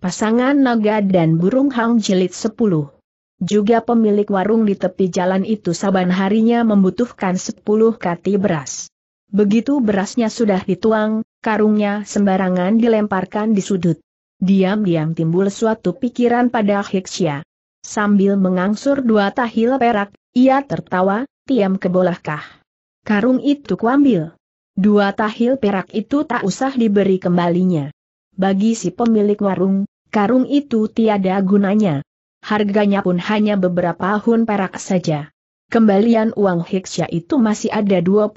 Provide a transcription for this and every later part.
pasangan naga dan burung hang jilid 10. Juga pemilik warung di tepi jalan itu saban harinya membutuhkan 10 kati beras. Begitu berasnya sudah dituang, karungnya sembarangan dilemparkan di sudut. Diam-diam timbul suatu pikiran pada Hiksya. Sambil mengangsur dua tahil perak, ia tertawa, tiam kebolahkah. Karung itu kuambil. Dua tahil perak itu tak usah diberi kembalinya. Bagi si pemilik warung, Karung itu tiada gunanya. Harganya pun hanya beberapa hun perak saja. Kembalian uang hiksya itu masih ada 25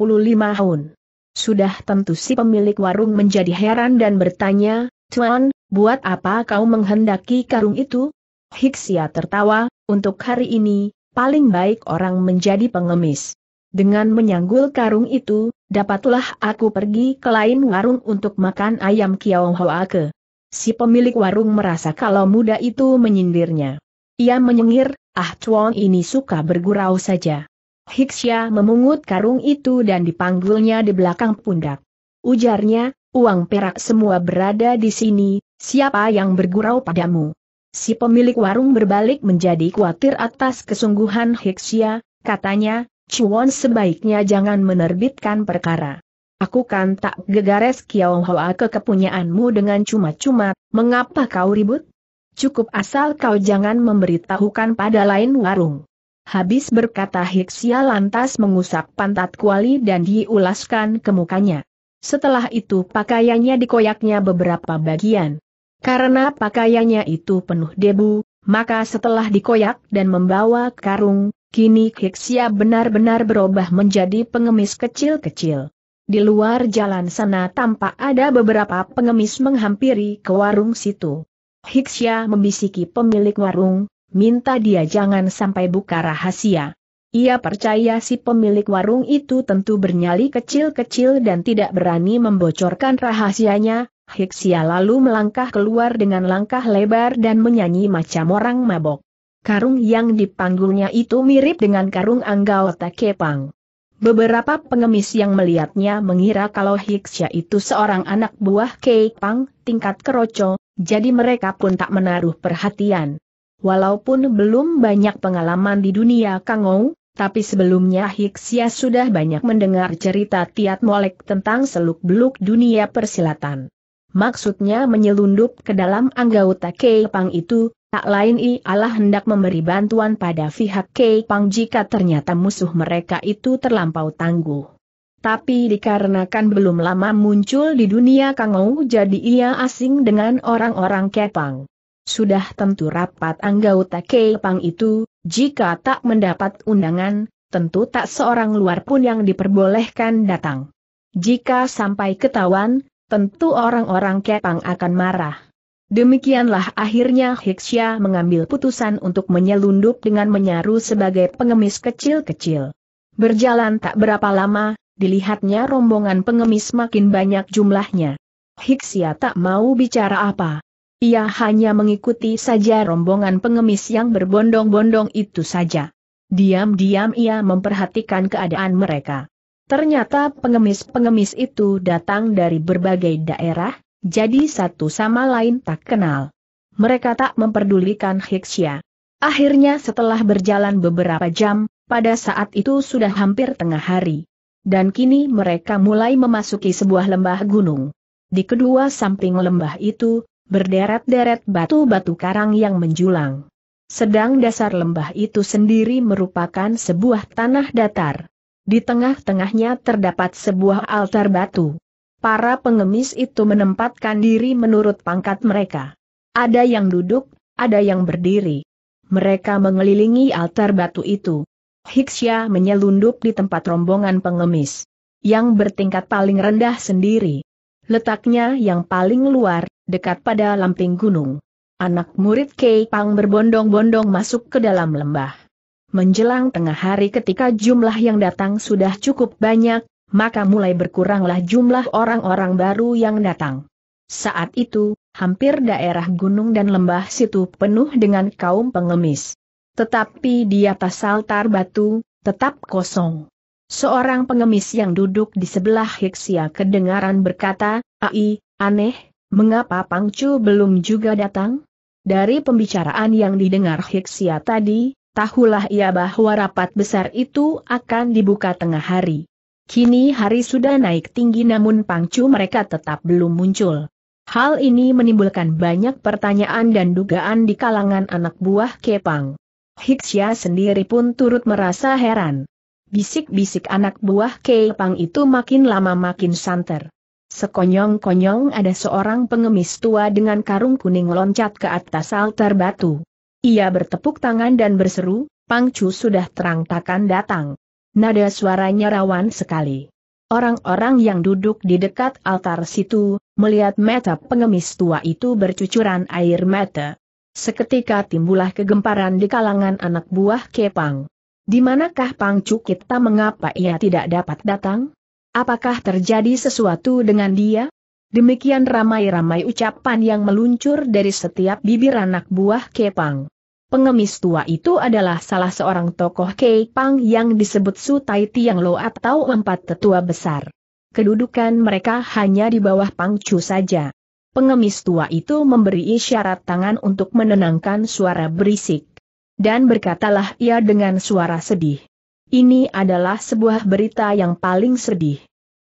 hun. Sudah tentu si pemilik warung menjadi heran dan bertanya, Tuan, buat apa kau menghendaki karung itu? Hiksia tertawa, untuk hari ini, paling baik orang menjadi pengemis. Dengan menyanggul karung itu, dapatlah aku pergi ke lain warung untuk makan ayam Kiao Hoa ke. Si pemilik warung merasa kalau muda itu menyindirnya. Ia menyengir, ah Chuan ini suka bergurau saja. Hiksya memungut karung itu dan dipanggulnya di belakang pundak. Ujarnya, uang perak semua berada di sini, siapa yang bergurau padamu? Si pemilik warung berbalik menjadi khawatir atas kesungguhan Hiksya, katanya, Chuan sebaiknya jangan menerbitkan perkara. Aku kan tak gegares Kiao Hoa kepunyaanmu dengan cuma-cuma, mengapa kau ribut? Cukup asal kau jangan memberitahukan pada lain warung. Habis berkata Hiksia lantas mengusap pantat kuali dan diulaskan ke mukanya. Setelah itu pakaiannya dikoyaknya beberapa bagian. Karena pakaiannya itu penuh debu, maka setelah dikoyak dan membawa karung, kini Hiksia benar-benar berubah menjadi pengemis kecil-kecil. Di luar jalan sana tampak ada beberapa pengemis menghampiri ke warung situ. Hiksya membisiki pemilik warung, minta dia jangan sampai buka rahasia. Ia percaya si pemilik warung itu tentu bernyali kecil-kecil dan tidak berani membocorkan rahasianya, Hiksia lalu melangkah keluar dengan langkah lebar dan menyanyi macam orang mabok. Karung yang dipanggulnya itu mirip dengan karung anggota kepang. Beberapa pengemis yang melihatnya mengira kalau Hiksya itu seorang anak buah Kek Pang, tingkat keroco, jadi mereka pun tak menaruh perhatian. Walaupun belum banyak pengalaman di dunia Kangou, tapi sebelumnya Hiksya sudah banyak mendengar cerita Tiat Molek tentang seluk-beluk dunia persilatan maksudnya menyelundup ke dalam anggota Pang itu, tak lain ialah hendak memberi bantuan pada pihak Pang jika ternyata musuh mereka itu terlampau tangguh. Tapi dikarenakan belum lama muncul di dunia Kangou jadi ia asing dengan orang-orang Kepang. Sudah tentu rapat anggota Kepang itu, jika tak mendapat undangan, tentu tak seorang luar pun yang diperbolehkan datang. Jika sampai ketahuan, tentu orang-orang Kepang akan marah. Demikianlah akhirnya Hiksya mengambil putusan untuk menyelundup dengan menyaru sebagai pengemis kecil-kecil. Berjalan tak berapa lama, dilihatnya rombongan pengemis makin banyak jumlahnya. Hiksya tak mau bicara apa. Ia hanya mengikuti saja rombongan pengemis yang berbondong-bondong itu saja. Diam-diam ia memperhatikan keadaan mereka. Ternyata pengemis-pengemis itu datang dari berbagai daerah, jadi satu sama lain tak kenal. Mereka tak memperdulikan Hiksya. Akhirnya setelah berjalan beberapa jam, pada saat itu sudah hampir tengah hari. Dan kini mereka mulai memasuki sebuah lembah gunung. Di kedua samping lembah itu, berderet-deret batu-batu karang yang menjulang. Sedang dasar lembah itu sendiri merupakan sebuah tanah datar. Di tengah-tengahnya terdapat sebuah altar batu. Para pengemis itu menempatkan diri menurut pangkat mereka. Ada yang duduk, ada yang berdiri. Mereka mengelilingi altar batu itu. Hiksya menyelundup di tempat rombongan pengemis. Yang bertingkat paling rendah sendiri. Letaknya yang paling luar, dekat pada lamping gunung. Anak murid Kei Pang berbondong-bondong masuk ke dalam lembah menjelang tengah hari ketika jumlah yang datang sudah cukup banyak, maka mulai berkuranglah jumlah orang-orang baru yang datang. Saat itu, hampir daerah gunung dan lembah situ penuh dengan kaum pengemis. Tetapi di atas altar batu, tetap kosong. Seorang pengemis yang duduk di sebelah Hiksia kedengaran berkata, Ai, aneh, mengapa Pangcu belum juga datang? Dari pembicaraan yang didengar Hiksia tadi, Tahulah ia bahwa rapat besar itu akan dibuka tengah hari. Kini hari sudah naik tinggi namun pangcu mereka tetap belum muncul. Hal ini menimbulkan banyak pertanyaan dan dugaan di kalangan anak buah Kepang. Hiksya sendiri pun turut merasa heran. Bisik-bisik anak buah Kepang itu makin lama makin santer. Sekonyong-konyong ada seorang pengemis tua dengan karung kuning loncat ke atas altar batu. Ia bertepuk tangan dan berseru, Pangcu sudah terang takkan datang. Nada suaranya rawan sekali. Orang-orang yang duduk di dekat altar situ, melihat mata pengemis tua itu bercucuran air mata. Seketika timbullah kegemparan di kalangan anak buah Kepang. Di manakah Pangcu kita mengapa ia tidak dapat datang? Apakah terjadi sesuatu dengan dia? Demikian ramai-ramai ucapan yang meluncur dari setiap bibir anak buah Kepang. Pengemis tua itu adalah salah seorang tokoh Kepang yang disebut Su Tai Tiang Lo atau empat tetua besar. Kedudukan mereka hanya di bawah Pang Chu saja. Pengemis tua itu memberi isyarat tangan untuk menenangkan suara berisik. Dan berkatalah ia dengan suara sedih. Ini adalah sebuah berita yang paling sedih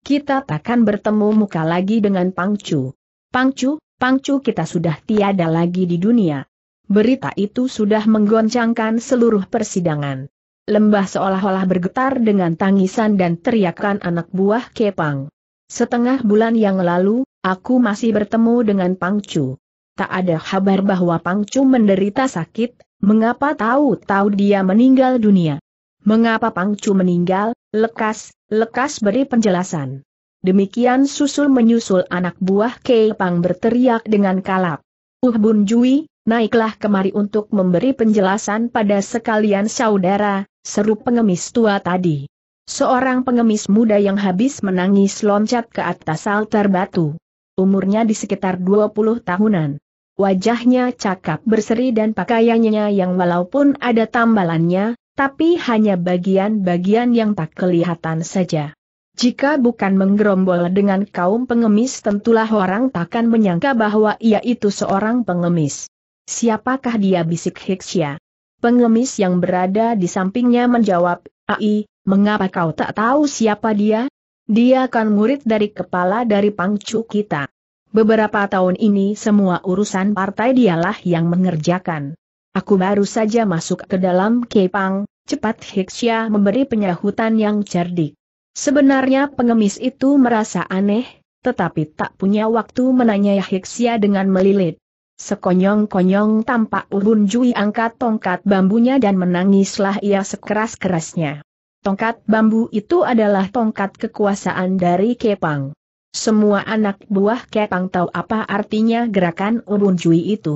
kita takkan bertemu muka lagi dengan Pangcu. Pangcu, Pangcu kita sudah tiada lagi di dunia. Berita itu sudah menggoncangkan seluruh persidangan. Lembah seolah-olah bergetar dengan tangisan dan teriakan anak buah Kepang. Setengah bulan yang lalu, aku masih bertemu dengan Pangcu. Tak ada kabar bahwa Pangcu menderita sakit, mengapa tahu-tahu dia meninggal dunia. Mengapa Pangcu meninggal, lekas, Lekas beri penjelasan. Demikian susul menyusul anak buah Kei Pang berteriak dengan kalap. Uh Bun Jui, naiklah kemari untuk memberi penjelasan pada sekalian saudara, seru pengemis tua tadi. Seorang pengemis muda yang habis menangis loncat ke atas altar batu. Umurnya di sekitar 20 tahunan. Wajahnya cakap berseri dan pakaiannya yang walaupun ada tambalannya, tapi hanya bagian-bagian yang tak kelihatan saja. Jika bukan menggerombol dengan kaum pengemis tentulah orang takkan menyangka bahwa ia itu seorang pengemis. Siapakah dia bisik Hiksya? Pengemis yang berada di sampingnya menjawab, Ai, mengapa kau tak tahu siapa dia? Dia kan murid dari kepala dari pangcu kita. Beberapa tahun ini semua urusan partai dialah yang mengerjakan. Aku baru saja masuk ke dalam Kepang, cepat Hiksya memberi penyahutan yang cerdik. Sebenarnya pengemis itu merasa aneh, tetapi tak punya waktu menanyai Hiksya dengan melilit. Sekonyong-konyong tampak Urunjui Jui angkat tongkat bambunya dan menangislah ia sekeras-kerasnya. Tongkat bambu itu adalah tongkat kekuasaan dari Kepang. Semua anak buah Kepang tahu apa artinya gerakan Urunjui Jui itu.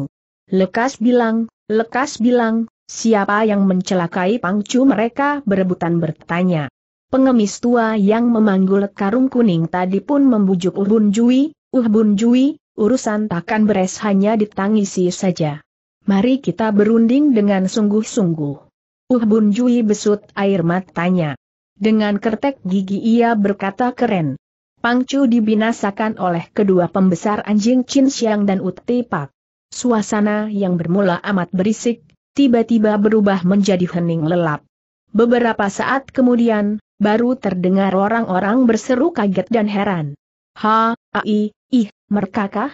Lekas bilang, Lekas bilang, siapa yang mencelakai pangcu mereka berebutan bertanya. Pengemis tua yang memanggul karung kuning tadi pun membujuk Uhbun Jui, Bun Jui, urusan takkan beres hanya ditangisi saja. Mari kita berunding dengan sungguh-sungguh. Bun Jui besut air matanya. Dengan kertek gigi ia berkata keren. Pangcu dibinasakan oleh kedua pembesar anjing Chin Xiang dan Uti Pak. Suasana yang bermula amat berisik, tiba-tiba berubah menjadi hening lelap. Beberapa saat kemudian, baru terdengar orang-orang berseru kaget dan heran. Ha, ai, ih, merkakah?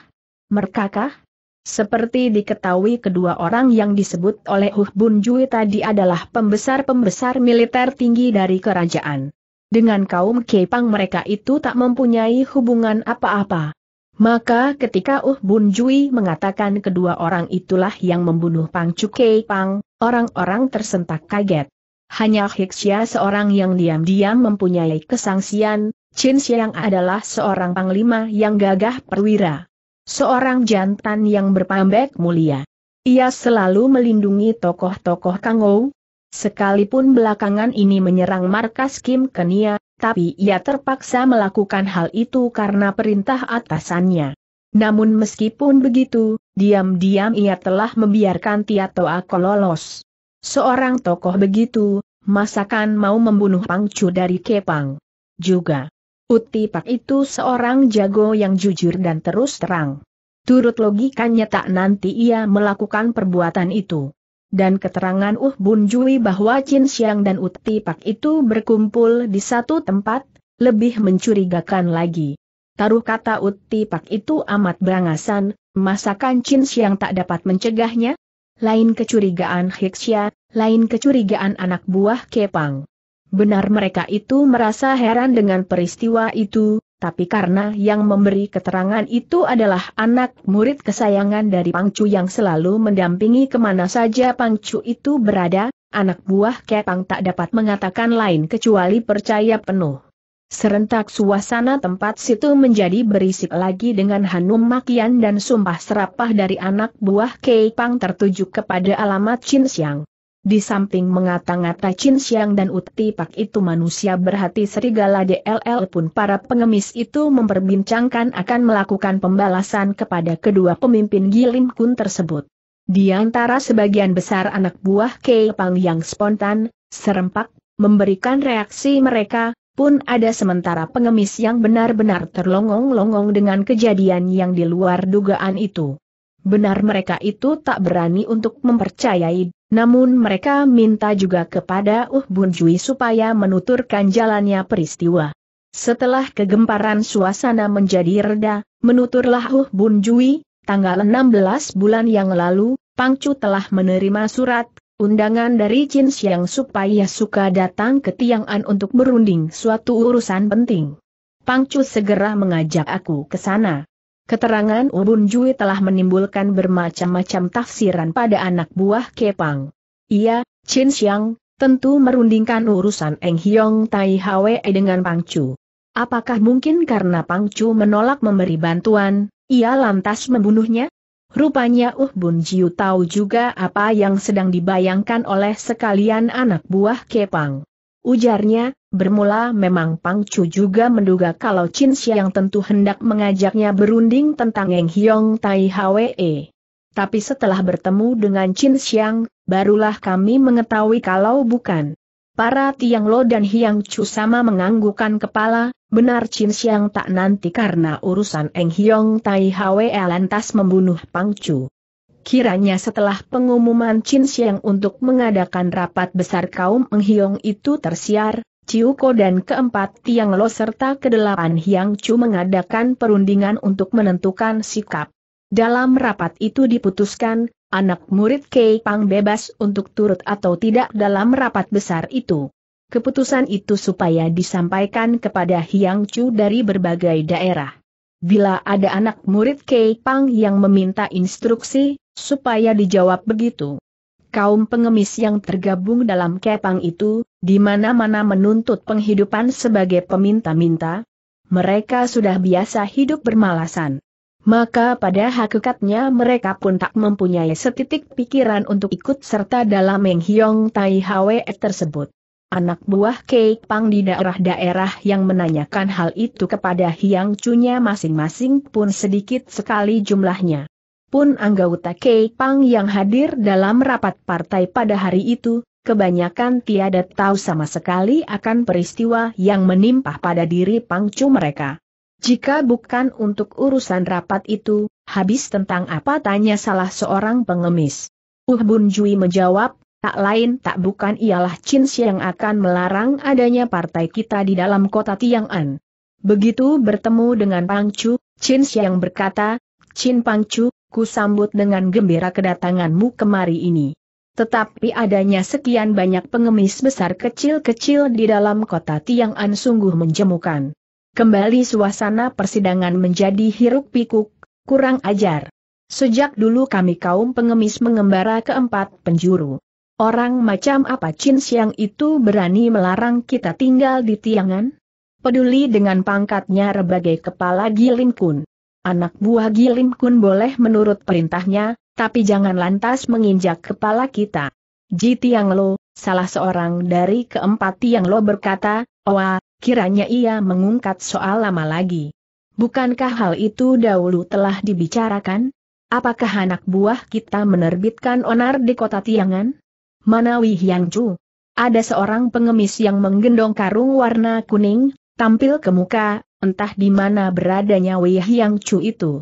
Merkakah? Seperti diketahui kedua orang yang disebut oleh Huh Bun Jui tadi adalah pembesar-pembesar militer tinggi dari kerajaan. Dengan kaum Kepang mereka itu tak mempunyai hubungan apa-apa. Maka ketika Uh Bun Jui mengatakan kedua orang itulah yang membunuh Pang Cukai Pang, orang-orang tersentak kaget. Hanya Hiksia seorang yang diam-diam mempunyai kesangsian, Chin Xiang adalah seorang panglima yang gagah perwira. Seorang jantan yang berpambek mulia. Ia selalu melindungi tokoh-tokoh Kangou, Sekalipun belakangan ini menyerang markas Kim Kenia, tapi ia terpaksa melakukan hal itu karena perintah atasannya. Namun meskipun begitu, diam-diam ia telah membiarkan Tiato Ako lolos. Seorang tokoh begitu, masakan mau membunuh Pangcu dari Kepang. Juga. Utipak itu seorang jago yang jujur dan terus terang. Turut logikanya tak nanti ia melakukan perbuatan itu dan keterangan Uh Bun Jui bahwa Chin Xiang dan Uti Pak itu berkumpul di satu tempat, lebih mencurigakan lagi. Taruh kata Uti Pak itu amat berangasan, masakan Chin Xiang tak dapat mencegahnya? Lain kecurigaan Hiksia, lain kecurigaan anak buah Kepang. Benar mereka itu merasa heran dengan peristiwa itu, tapi karena yang memberi keterangan itu adalah anak murid kesayangan dari Pangcu yang selalu mendampingi kemana saja Pangcu itu berada, anak buah Kepang tak dapat mengatakan lain kecuali percaya penuh. Serentak suasana tempat situ menjadi berisik lagi dengan Hanum Makian dan sumpah serapah dari anak buah Kepang tertuju kepada alamat Chin Siang. Di samping mengata-ngata Chin Xiang dan Uti Pak itu manusia berhati serigala DLL pun para pengemis itu memperbincangkan akan melakukan pembalasan kepada kedua pemimpin Gilim Kun tersebut. Di antara sebagian besar anak buah Pang yang spontan, serempak, memberikan reaksi mereka, pun ada sementara pengemis yang benar-benar terlongong-longong dengan kejadian yang di luar dugaan itu. Benar mereka itu tak berani untuk mempercayai namun mereka minta juga kepada Uh Bun Jui supaya menuturkan jalannya peristiwa. Setelah kegemparan suasana menjadi reda, menuturlah Uh Bun Jui, tanggal 16 bulan yang lalu, Pangcu telah menerima surat, undangan dari Jin Xiang supaya suka datang ke Tiang'an untuk berunding suatu urusan penting. Pangcu segera mengajak aku ke sana. Keterangan Ubun Jui telah menimbulkan bermacam-macam tafsiran pada anak buah Kepang. Ia, Chen Xiang, tentu merundingkan urusan Eng Hiong Tai Hwe dengan Pang Chu. Apakah mungkin karena Pang Chu menolak memberi bantuan, ia lantas membunuhnya? Rupanya Uh Bun Jiu tahu juga apa yang sedang dibayangkan oleh sekalian anak buah Kepang. Ujarnya, Bermula memang Pang Chu juga menduga kalau Chin Xiang tentu hendak mengajaknya berunding tentang Eng Hiong Tai Hwe. Tapi setelah bertemu dengan Chin Xiang, barulah kami mengetahui kalau bukan. Para Tiang Lo dan Hiang Chu sama menganggukan kepala, benar Chin Xiang tak nanti karena urusan Eng Hiong Tai Hwe lantas membunuh Pang Chu. Kiranya setelah pengumuman Chin Xiang untuk mengadakan rapat besar kaum Eng Hyong itu tersiar, Ciuko dan keempat Tiang Lo serta kedelapan Hiang Chu mengadakan perundingan untuk menentukan sikap. Dalam rapat itu diputuskan, anak murid Kei Pang bebas untuk turut atau tidak dalam rapat besar itu. Keputusan itu supaya disampaikan kepada Hiang Chu dari berbagai daerah. Bila ada anak murid Kei Pang yang meminta instruksi, supaya dijawab begitu kaum pengemis yang tergabung dalam kepang itu, di mana-mana menuntut penghidupan sebagai peminta-minta, mereka sudah biasa hidup bermalasan. Maka pada hakikatnya mereka pun tak mempunyai setitik pikiran untuk ikut serta dalam Meng Hiong Tai Hwe tersebut. Anak buah Kek Pang di daerah-daerah yang menanyakan hal itu kepada Hiang Cunya masing-masing pun sedikit sekali jumlahnya pun anggota Kei Pang yang hadir dalam rapat partai pada hari itu, kebanyakan tiada tahu sama sekali akan peristiwa yang menimpa pada diri Pangcu mereka. Jika bukan untuk urusan rapat itu, habis tentang apa tanya salah seorang pengemis. Uh Bun Jui menjawab, tak lain tak bukan ialah Chin yang akan melarang adanya partai kita di dalam kota Tiang'an. Begitu bertemu dengan Pangcu, Chin yang berkata, Chin Pangcu, ku sambut dengan gembira kedatanganmu kemari ini. Tetapi adanya sekian banyak pengemis besar kecil-kecil di dalam kota Tiang'an sungguh menjemukan. Kembali suasana persidangan menjadi hiruk pikuk, kurang ajar. Sejak dulu kami kaum pengemis mengembara ke empat penjuru. Orang macam apa Chin Siang itu berani melarang kita tinggal di Tiangan? Peduli dengan pangkatnya rebagai kepala Kun. Anak buah Gilim Kun boleh menurut perintahnya, tapi jangan lantas menginjak kepala kita. Ji Tiang Lo, salah seorang dari keempat Tiang Lo berkata, Oa, kiranya ia mengungkat soal lama lagi. Bukankah hal itu dahulu telah dibicarakan? Apakah anak buah kita menerbitkan onar di kota Tiangan? Manawi Chu. Ada seorang pengemis yang menggendong karung warna kuning, tampil ke muka, Entah di mana beradanya Wei Hyang Chu itu.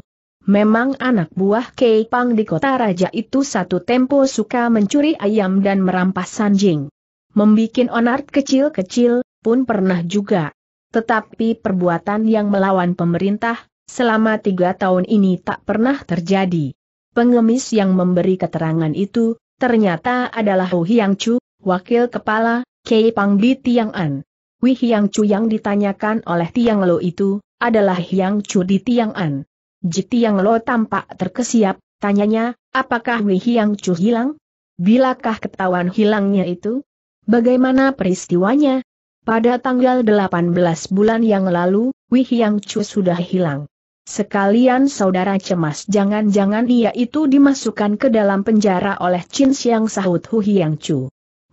Memang anak buah Kei Pang di kota raja itu satu tempo suka mencuri ayam dan merampas sanjing. Membikin onar kecil-kecil, pun pernah juga. Tetapi perbuatan yang melawan pemerintah, selama tiga tahun ini tak pernah terjadi. Pengemis yang memberi keterangan itu, ternyata adalah Hu Hyang Chu, wakil kepala, Kei Pang di Tiang An. Wih Yang Chu yang ditanyakan oleh Tiang Lo itu, adalah Yang Chu di Tiang An. Ji Tiang Lo tampak terkesiap, tanyanya, apakah Wih Yang Chu hilang? Bilakah ketahuan hilangnya itu? Bagaimana peristiwanya? Pada tanggal 18 bulan yang lalu, Wih Yang Chu sudah hilang. Sekalian saudara cemas jangan-jangan ia itu dimasukkan ke dalam penjara oleh Chin Siang sahut Hu Yang Chu.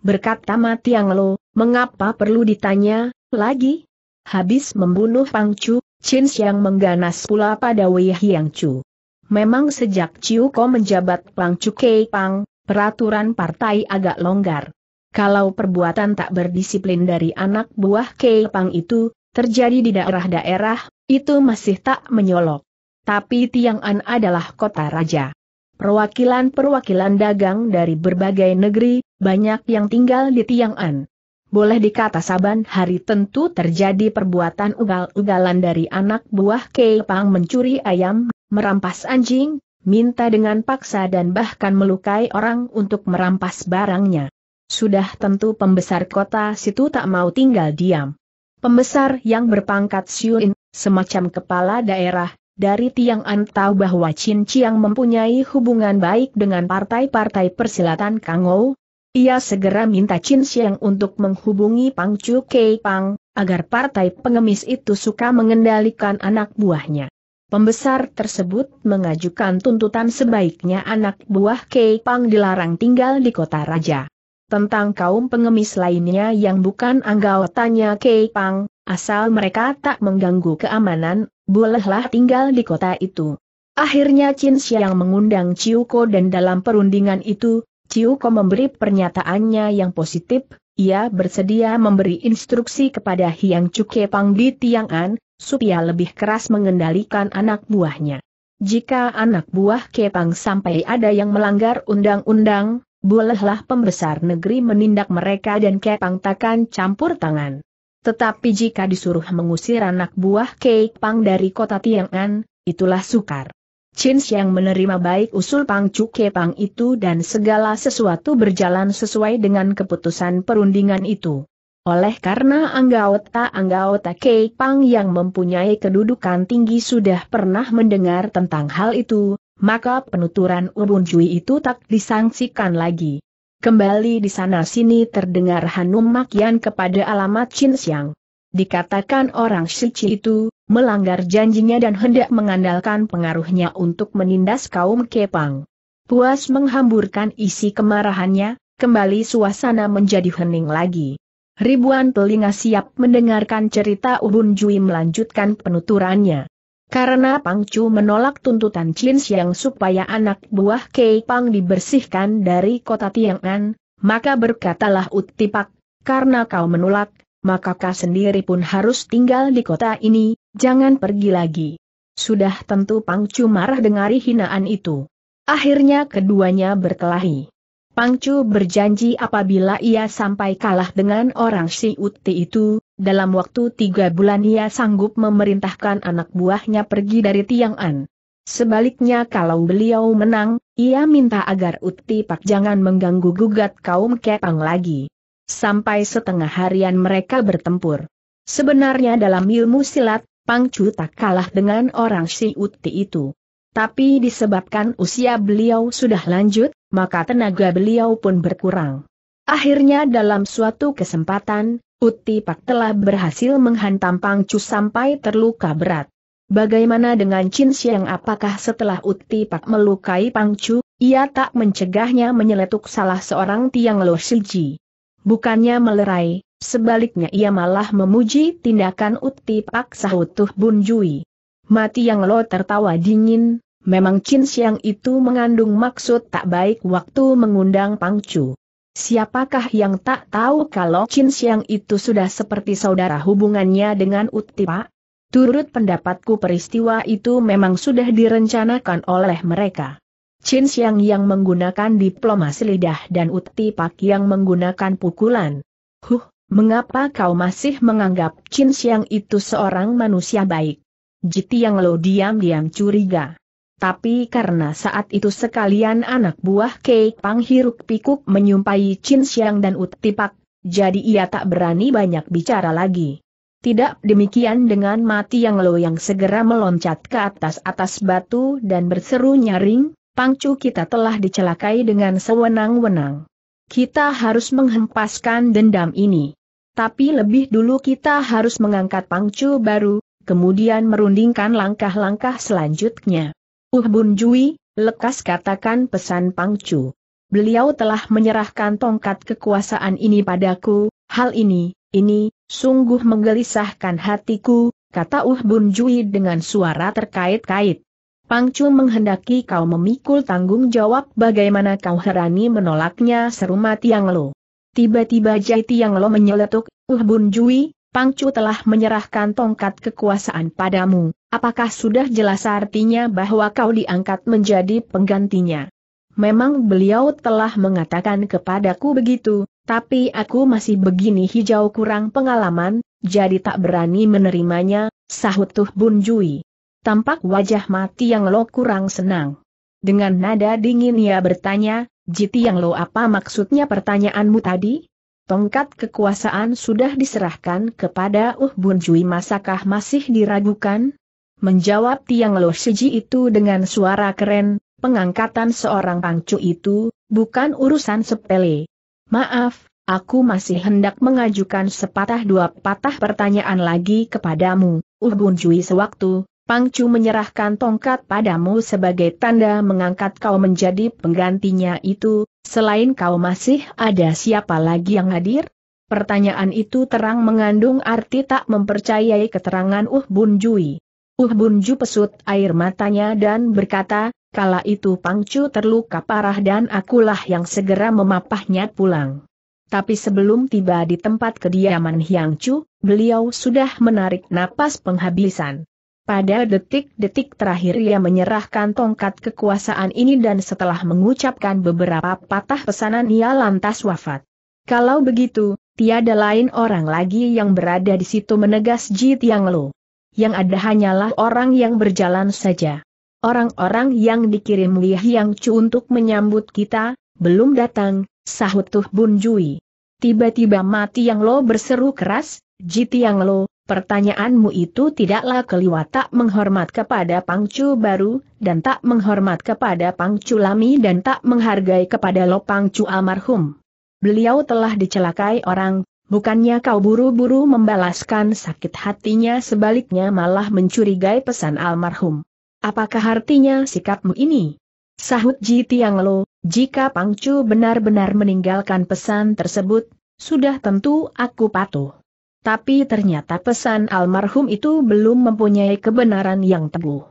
Berkata Tiang Lo, Mengapa perlu ditanya, lagi? Habis membunuh Pang Chu, Chin Xiang mengganas pula pada Wei Hiang Chu. Memang sejak Chiu Ko menjabat Pang Chu Kei Pang, peraturan partai agak longgar. Kalau perbuatan tak berdisiplin dari anak buah Kei Pang itu, terjadi di daerah-daerah, itu masih tak menyolok. Tapi Tiang An adalah kota raja. Perwakilan-perwakilan dagang dari berbagai negeri, banyak yang tinggal di Tiang An. Boleh dikata saban hari tentu terjadi perbuatan ugal-ugalan dari anak buah Keipang mencuri ayam, merampas anjing, minta dengan paksa dan bahkan melukai orang untuk merampas barangnya. Sudah tentu pembesar kota situ tak mau tinggal diam. Pembesar yang berpangkat Siuin, semacam kepala daerah, dari Tiang An tahu bahwa Chin Chiang mempunyai hubungan baik dengan partai-partai persilatan Kangou, ia segera minta Chin Xiang untuk menghubungi Pang Chu Kei Pang, agar partai pengemis itu suka mengendalikan anak buahnya. Pembesar tersebut mengajukan tuntutan sebaiknya anak buah Kei Pang dilarang tinggal di kota raja. Tentang kaum pengemis lainnya yang bukan anggotanya Kei Pang, asal mereka tak mengganggu keamanan, bolehlah tinggal di kota itu. Akhirnya Chin Xiang mengundang Ciuko dan dalam perundingan itu, Ciu Ko memberi pernyataannya yang positif, ia bersedia memberi instruksi kepada Hiang Cuke Pang di Tiang An, supaya lebih keras mengendalikan anak buahnya. Jika anak buah Kepang sampai ada yang melanggar undang-undang, bolehlah pembesar negeri menindak mereka dan Kepang takkan campur tangan. Tetapi jika disuruh mengusir anak buah Kepang dari kota Tiang An, itulah sukar. Chin Xiang menerima baik usul Pang Chu Pang itu dan segala sesuatu berjalan sesuai dengan keputusan perundingan itu. Oleh karena anggota-anggota ke Pang yang mempunyai kedudukan tinggi sudah pernah mendengar tentang hal itu, maka penuturan Ubun Jui itu tak disangsikan lagi. Kembali di sana-sini terdengar Hanum Makian kepada alamat Chin Xiang. Dikatakan orang Shichi itu, melanggar janjinya dan hendak mengandalkan pengaruhnya untuk menindas kaum Kepang. Puas menghamburkan isi kemarahannya, kembali suasana menjadi hening lagi. Ribuan telinga siap mendengarkan cerita Ubun Jui melanjutkan penuturannya. Karena Pangcu menolak tuntutan Chin Xiang supaya anak buah Kei dibersihkan dari kota Tiang'an, maka berkatalah Utipak, karena kau menolak, maka kau sendiri pun harus tinggal di kota ini, Jangan pergi lagi. Sudah tentu Pangcu marah dengari hinaan itu. Akhirnya keduanya berkelahi. Pangcu berjanji apabila ia sampai kalah dengan orang si Uti itu, dalam waktu tiga bulan ia sanggup memerintahkan anak buahnya pergi dari Tiang'an. Sebaliknya kalau beliau menang, ia minta agar Uti Pak jangan mengganggu-gugat kaum Kepang lagi. Sampai setengah harian mereka bertempur. Sebenarnya dalam ilmu silat, Pangcu tak kalah dengan orang si Uti itu. Tapi disebabkan usia beliau sudah lanjut, maka tenaga beliau pun berkurang. Akhirnya dalam suatu kesempatan, Uti Pak telah berhasil menghantam Pangcu sampai terluka berat. Bagaimana dengan Chin Xiang apakah setelah Uti Pak melukai Pangcu, ia tak mencegahnya menyeletuk salah seorang tiang Lo Shiji. Bukannya melerai, Sebaliknya ia malah memuji tindakan Uti Pak Sahutuh Bunjui. Mati yang lo tertawa dingin, memang Chin Siang itu mengandung maksud tak baik waktu mengundang Pangcu. Siapakah yang tak tahu kalau Chin Siang itu sudah seperti saudara hubungannya dengan Uti Pak? Turut pendapatku peristiwa itu memang sudah direncanakan oleh mereka. Chin Siang yang menggunakan diplomasi lidah dan Uti Pak yang menggunakan pukulan. Huh, Mengapa kau masih menganggap Chin Xiang itu seorang manusia baik? Jiti yang lo diam-diam curiga. Tapi karena saat itu sekalian anak buah Kei Pang hiruk pikuk menyumpai Chin Xiang dan Utipak, jadi ia tak berani banyak bicara lagi. Tidak demikian dengan mati yang lo yang segera meloncat ke atas-atas batu dan berseru nyaring, Pangcu kita telah dicelakai dengan sewenang-wenang. Kita harus menghempaskan dendam ini. Tapi lebih dulu kita harus mengangkat pangcu baru, kemudian merundingkan langkah-langkah selanjutnya. Uh Bun Jui, lekas katakan pesan pangcu. Beliau telah menyerahkan tongkat kekuasaan ini padaku, hal ini, ini, sungguh menggelisahkan hatiku, kata Uh Bun Jui dengan suara terkait-kait. Pangcu menghendaki kau memikul tanggung jawab bagaimana kau herani menolaknya seru mati yang lo. Tiba-tiba Jaiti yang Lo menyeletuk, Uh Bun Jui, Pangcu telah menyerahkan tongkat kekuasaan padamu, apakah sudah jelas artinya bahwa kau diangkat menjadi penggantinya? Memang beliau telah mengatakan kepadaku begitu, tapi aku masih begini hijau kurang pengalaman, jadi tak berani menerimanya, sahut Tuh Bun Jui tampak wajah mati yang lo kurang senang. Dengan nada dingin ia bertanya, Jiti yang lo apa maksudnya pertanyaanmu tadi? Tongkat kekuasaan sudah diserahkan kepada Uh Bun Jui masakah masih diragukan? Menjawab Tiang Lo Seji itu dengan suara keren, pengangkatan seorang pangcu itu, bukan urusan sepele. Maaf, aku masih hendak mengajukan sepatah dua patah pertanyaan lagi kepadamu, Uh Bun Jui sewaktu, Pangcu menyerahkan tongkat padamu sebagai tanda mengangkat kau menjadi penggantinya itu, selain kau masih ada siapa lagi yang hadir? Pertanyaan itu terang mengandung arti tak mempercayai keterangan Uh Bun Jui. Uh Bun Ju pesut air matanya dan berkata, kala itu Pangcu terluka parah dan akulah yang segera memapahnya pulang. Tapi sebelum tiba di tempat kediaman Hiang Chu, beliau sudah menarik napas penghabisan. Pada detik-detik terakhir ia menyerahkan tongkat kekuasaan ini dan setelah mengucapkan beberapa patah pesanan ia lantas wafat. Kalau begitu, tiada lain orang lagi yang berada di situ menegas Ji Tiang Lo. Yang ada hanyalah orang yang berjalan saja. Orang-orang yang dikirim Li Yang Chu untuk menyambut kita, belum datang, sahut Tuh Bun Jui. Tiba-tiba mati yang lo berseru keras, Ji Tiang Lo, Pertanyaanmu itu tidaklah keliwat tak menghormat kepada Pangcu baru, dan tak menghormat kepada Pangcu lami dan tak menghargai kepada lo Pangcu almarhum. Beliau telah dicelakai orang, bukannya kau buru-buru membalaskan sakit hatinya sebaliknya malah mencurigai pesan almarhum. Apakah artinya sikapmu ini? Sahut Ji Tiang Lo, jika Pangcu benar-benar meninggalkan pesan tersebut, sudah tentu aku patuh tapi ternyata pesan almarhum itu belum mempunyai kebenaran yang teguh.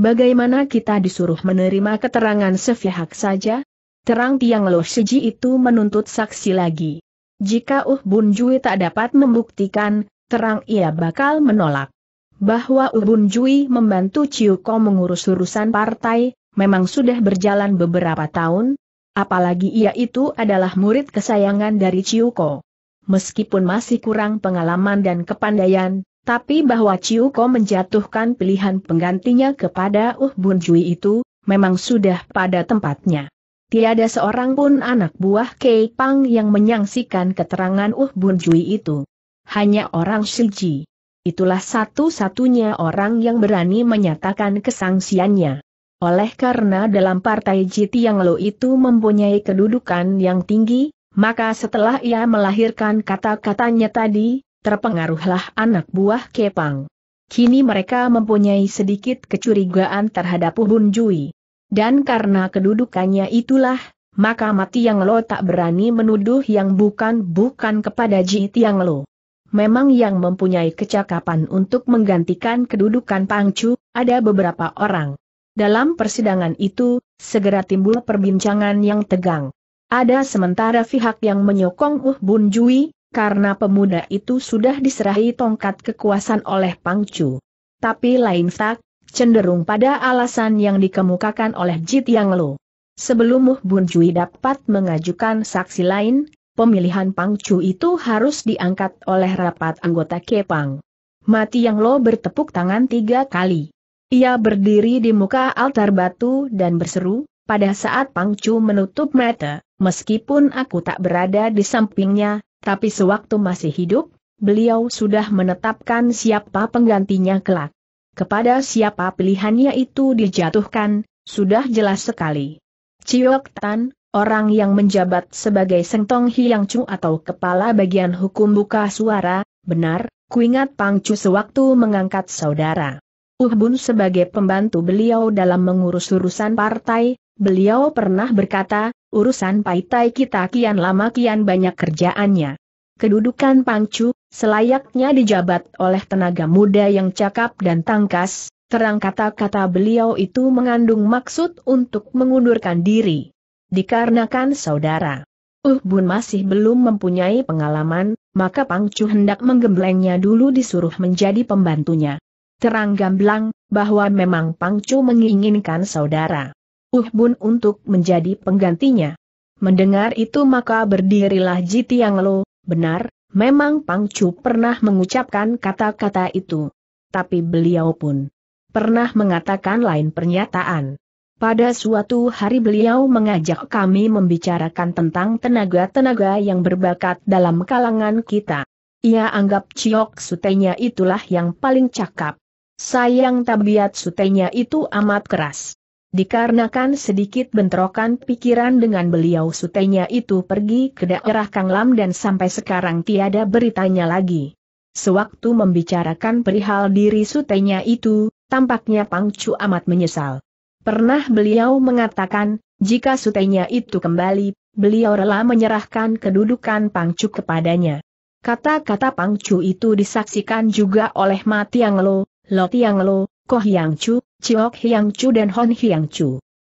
Bagaimana kita disuruh menerima keterangan sepihak saja? Terang tiang Lo Seji itu menuntut saksi lagi. Jika Uh Bun Jui tak dapat membuktikan, terang ia bakal menolak. Bahwa Uh Bun Jui membantu Ciu Ko mengurus urusan partai, memang sudah berjalan beberapa tahun, apalagi ia itu adalah murid kesayangan dari Ko meskipun masih kurang pengalaman dan kepandaian, tapi bahwa Ciu Ko menjatuhkan pilihan penggantinya kepada Uh Bun Jui itu, memang sudah pada tempatnya. Tiada seorang pun anak buah Kei Pang yang menyangsikan keterangan Uh Bun Jui itu. Hanya orang Shiji. Itulah satu-satunya orang yang berani menyatakan kesangsiannya. Oleh karena dalam partai Jiti yang lo itu mempunyai kedudukan yang tinggi, maka setelah ia melahirkan kata-katanya tadi, terpengaruhlah anak buah Kepang. Kini mereka mempunyai sedikit kecurigaan terhadap Bun Jui. Dan karena kedudukannya itulah, maka mati Yang Lo tak berani menuduh yang bukan-bukan kepada Ji Tiang Lo. Memang yang mempunyai kecakapan untuk menggantikan kedudukan Pangcu, ada beberapa orang. Dalam persidangan itu, segera timbul perbincangan yang tegang. Ada sementara pihak yang menyokong Uh Bun Jui, karena pemuda itu sudah diserahi tongkat kekuasaan oleh Pangcu. Tapi lain tak, cenderung pada alasan yang dikemukakan oleh Jit Yang Lo. Sebelum Uh Bun Jui dapat mengajukan saksi lain, pemilihan Pang Chu itu harus diangkat oleh rapat anggota Kepang. Mati Yang Lo bertepuk tangan tiga kali. Ia berdiri di muka altar batu dan berseru, pada saat Pang Chu menutup mata, meskipun aku tak berada di sampingnya, tapi sewaktu masih hidup, beliau sudah menetapkan siapa penggantinya kelak. Kepada siapa pilihannya itu dijatuhkan, sudah jelas sekali. Ciok Tan, orang yang menjabat sebagai Sengtong Hiang Chu atau Kepala Bagian Hukum Buka Suara, benar, kuingat Pang Chu sewaktu mengangkat saudara. Uh Bun sebagai pembantu beliau dalam mengurus urusan partai, Beliau pernah berkata, urusan Paitai kita kian lama kian banyak kerjaannya. Kedudukan Pangcu, selayaknya dijabat oleh tenaga muda yang cakap dan tangkas, terang kata-kata beliau itu mengandung maksud untuk mengundurkan diri. Dikarenakan saudara Uh Bun masih belum mempunyai pengalaman, maka Pangcu hendak menggemblengnya dulu disuruh menjadi pembantunya. Terang gamblang, bahwa memang Pangcu menginginkan saudara Uhbun untuk menjadi penggantinya. Mendengar itu maka berdirilah Ji Tiang Lo, benar, memang Pang Chu pernah mengucapkan kata-kata itu. Tapi beliau pun pernah mengatakan lain pernyataan. Pada suatu hari beliau mengajak kami membicarakan tentang tenaga-tenaga yang berbakat dalam kalangan kita. Ia anggap Ciok Sutenya itulah yang paling cakap. Sayang tabiat Sutenya itu amat keras. Dikarenakan sedikit bentrokan pikiran dengan beliau sutenya itu pergi ke daerah Kang Lam dan sampai sekarang tiada beritanya lagi. Sewaktu membicarakan perihal diri sutenya itu, tampaknya Pang Pangcu amat menyesal. Pernah beliau mengatakan, jika sutenya itu kembali, beliau rela menyerahkan kedudukan Pang Pangcu kepadanya. Kata-kata Pang Pangcu itu disaksikan juga oleh Ma Tianglo, Lo Tianglo, Koh Yang Chu, Chiok Hyang Chu dan Hon Hyang Chu.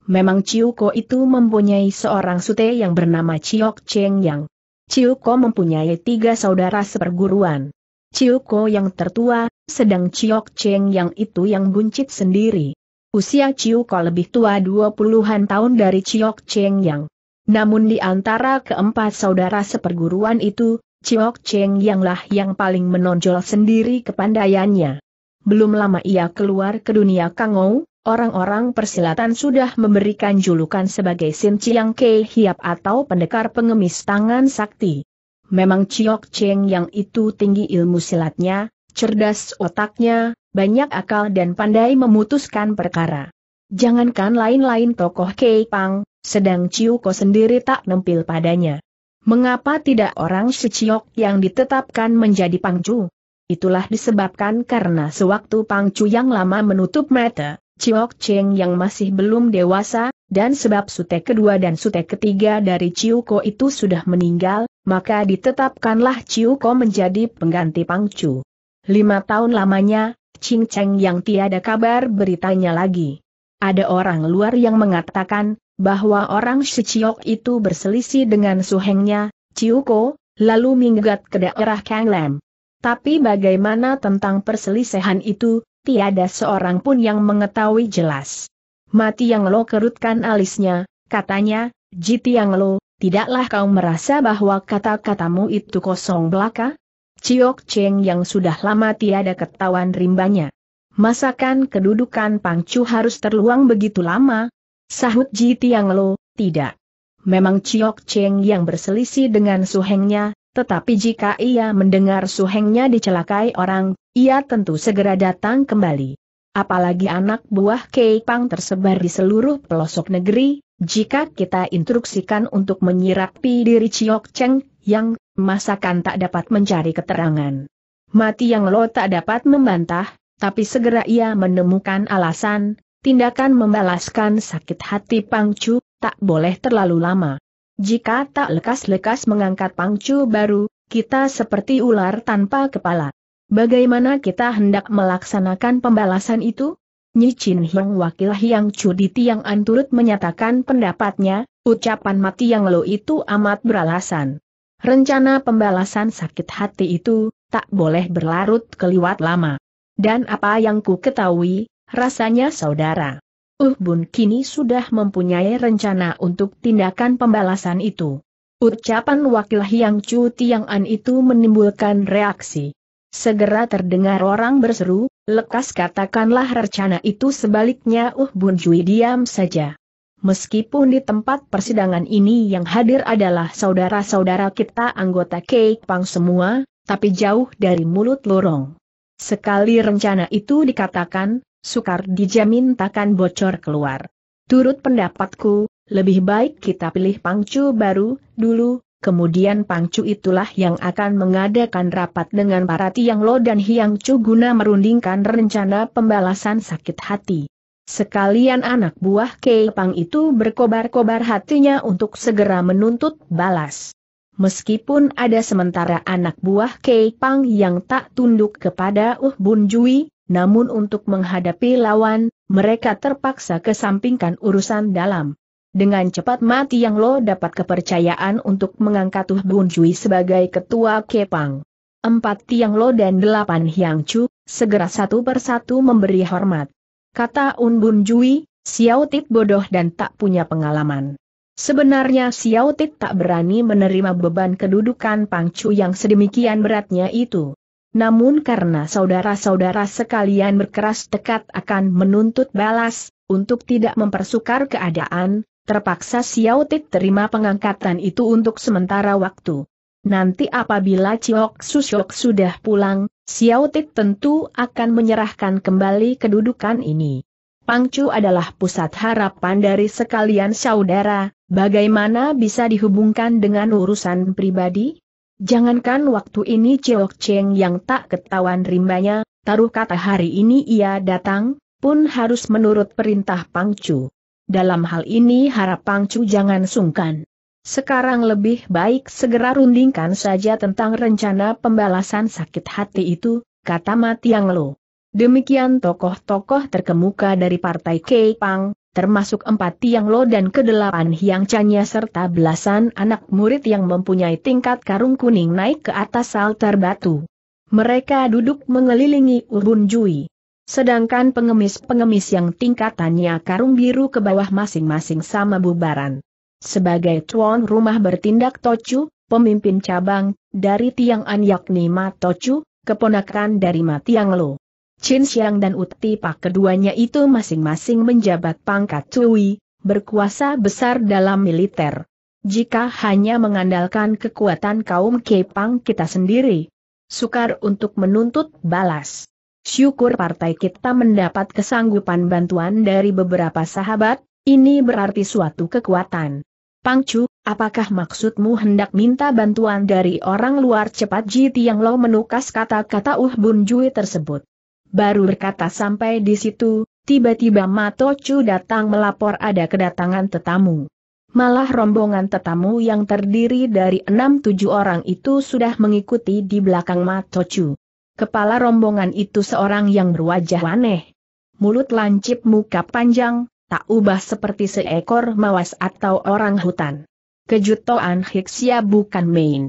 Memang Chiuko itu mempunyai seorang sute yang bernama Chiok Cheng Yang. Chiuko mempunyai tiga saudara seperguruan. Chiuko yang tertua, sedang Chiok Cheng Yang itu yang buncit sendiri. Usia Chiuko lebih tua 20-an tahun dari Chiok Cheng Yang. Namun di antara keempat saudara seperguruan itu, Chiok Cheng Yang lah yang paling menonjol sendiri kepandaiannya belum lama ia keluar ke dunia Kangou, orang-orang persilatan sudah memberikan julukan sebagai Sin Chiang Kei Hiap atau pendekar pengemis tangan sakti. Memang Chiok Cheng yang itu tinggi ilmu silatnya, cerdas otaknya, banyak akal dan pandai memutuskan perkara. Jangankan lain-lain tokoh Kei Pang, sedang Chiuko sendiri tak nempil padanya. Mengapa tidak orang Shichiok yang ditetapkan menjadi Pangju? Itulah disebabkan karena sewaktu Pang Chu yang lama menutup mata, Ciok Cheng yang masih belum dewasa, dan sebab sutek kedua dan sutek ketiga dari Chiuko itu sudah meninggal, maka ditetapkanlah Chiuko menjadi pengganti Pang Chu. Lima tahun lamanya, Ching Cheng yang tiada kabar beritanya lagi. Ada orang luar yang mengatakan, bahwa orang Chiok itu berselisih dengan suhengnya, Chiuko, lalu minggat ke daerah Kang Lam. Tapi bagaimana tentang perselisihan itu, tiada seorang pun yang mengetahui jelas. Mati yang lo kerutkan alisnya, katanya, Jiti yang lo, tidaklah kau merasa bahwa kata-katamu itu kosong belaka? Ciok Cheng yang sudah lama tiada ketahuan rimbanya. Masakan kedudukan Pangcu harus terluang begitu lama? Sahut Jiti yang lo, tidak. Memang Ciok Cheng yang berselisih dengan suhengnya, tetapi jika ia mendengar suhengnya dicelakai orang, ia tentu segera datang kembali. Apalagi anak buah Keipang tersebar di seluruh pelosok negeri, jika kita instruksikan untuk menyirapi diri Ciok Cheng, yang, masakan tak dapat mencari keterangan. Mati yang lo tak dapat membantah, tapi segera ia menemukan alasan, tindakan membalaskan sakit hati Pangcu, tak boleh terlalu lama. Jika tak lekas-lekas mengangkat pangcu baru, kita seperti ular tanpa kepala. Bagaimana kita hendak melaksanakan pembalasan itu? Nyi Chin Hiong wakil Hiang Chu di Tiang An turut menyatakan pendapatnya, ucapan mati yang lo itu amat beralasan. Rencana pembalasan sakit hati itu, tak boleh berlarut keliwat lama. Dan apa yang ku ketahui, rasanya saudara Uh bun kini sudah mempunyai rencana untuk tindakan pembalasan itu. Ucapan wakil Hyang Chu Tiang An itu menimbulkan reaksi. Segera terdengar orang berseru, lekas katakanlah rencana itu sebaliknya Uh Bun Jui diam saja. Meskipun di tempat persidangan ini yang hadir adalah saudara-saudara kita anggota Kek Pang semua, tapi jauh dari mulut lorong. Sekali rencana itu dikatakan, sukar dijamin takkan bocor keluar. Turut pendapatku, lebih baik kita pilih pangcu baru, dulu, kemudian pangcu itulah yang akan mengadakan rapat dengan para Tiang Lo dan Hiang Chu guna merundingkan rencana pembalasan sakit hati. Sekalian anak buah Keipang itu berkobar-kobar hatinya untuk segera menuntut balas. Meskipun ada sementara anak buah Keipang yang tak tunduk kepada Uh Bun Jui, namun untuk menghadapi lawan, mereka terpaksa kesampingkan urusan dalam. Dengan cepat mati yang lo dapat kepercayaan untuk mengangkat Tuh Bun Jui sebagai ketua Kepang. Empat Tiang Lo dan delapan Hyang Chu, segera satu persatu memberi hormat. Kata Un Bun Jui, Xiao Tit bodoh dan tak punya pengalaman. Sebenarnya Xiao Tit tak berani menerima beban kedudukan Pang Chu yang sedemikian beratnya itu namun karena saudara-saudara sekalian berkeras tekad akan menuntut balas, untuk tidak mempersukar keadaan, terpaksa Xiao Tik terima pengangkatan itu untuk sementara waktu. Nanti apabila Ciok Susyok sudah pulang, Xiao Tik tentu akan menyerahkan kembali kedudukan ini. Pangcu adalah pusat harapan dari sekalian saudara, bagaimana bisa dihubungkan dengan urusan pribadi? Jangankan waktu ini Ciok Cheng yang tak ketahuan rimbanya, taruh kata hari ini ia datang, pun harus menurut perintah Pangcu. Dalam hal ini harap Pangcu jangan sungkan. Sekarang lebih baik segera rundingkan saja tentang rencana pembalasan sakit hati itu, kata Matiang Lo. Demikian tokoh-tokoh terkemuka dari Partai Pang, termasuk empat tiang lo dan kedelapan hiang canya serta belasan anak murid yang mempunyai tingkat karung kuning naik ke atas altar batu. Mereka duduk mengelilingi Urun Jui. Sedangkan pengemis-pengemis yang tingkatannya karung biru ke bawah masing-masing sama bubaran. Sebagai tuan rumah bertindak Tocu, pemimpin cabang, dari Tiang An yakni Ma Tocu, keponakan dari Ma Tiang Lo. Chin Xiang dan Uti Pak keduanya itu masing-masing menjabat pangkat Cui, berkuasa besar dalam militer. Jika hanya mengandalkan kekuatan kaum Kepang kita sendiri, sukar untuk menuntut balas. Syukur partai kita mendapat kesanggupan bantuan dari beberapa sahabat, ini berarti suatu kekuatan. Pangcu, apakah maksudmu hendak minta bantuan dari orang luar cepat Ji yang lo menukas kata-kata Uh Bun Jui tersebut? Baru berkata sampai di situ, tiba-tiba Matocu datang melapor ada kedatangan tetamu. Malah rombongan tetamu yang terdiri dari enam tujuh orang itu sudah mengikuti di belakang Matocu. Kepala rombongan itu seorang yang berwajah aneh. Mulut lancip muka panjang, tak ubah seperti seekor mawas atau orang hutan. Kejutoan Hiksia bukan main.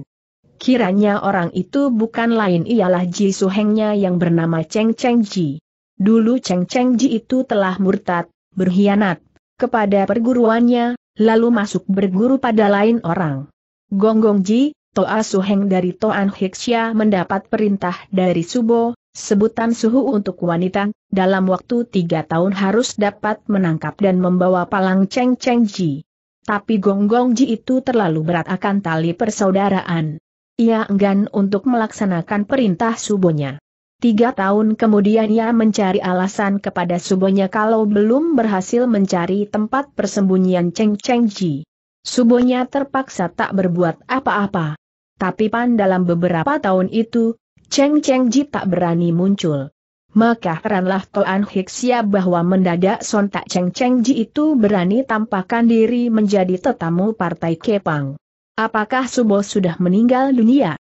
Kiranya orang itu bukan lain ialah Ji Suhengnya yang bernama Cheng Cheng Ji. Dulu Cheng Cheng Ji itu telah murtad, berkhianat kepada perguruannya, lalu masuk berguru pada lain orang. Gonggong Ji, Toa Suheng dari Toan Hiksya mendapat perintah dari Subo, sebutan suhu untuk wanita, dalam waktu tiga tahun harus dapat menangkap dan membawa palang Cheng Cheng Ji. Tapi Gonggong Ji itu terlalu berat akan tali persaudaraan ia enggan untuk melaksanakan perintah subonya. Tiga tahun kemudian ia mencari alasan kepada subonya kalau belum berhasil mencari tempat persembunyian Cheng Cheng Ji. Subonya terpaksa tak berbuat apa-apa. Tapi pan dalam beberapa tahun itu, Cheng Cheng Ji tak berani muncul. Maka heranlah Toan Hiksia bahwa mendadak sontak Cheng Cheng Ji itu berani tampakkan diri menjadi tetamu Partai Kepang. Apakah Subo sudah meninggal dunia?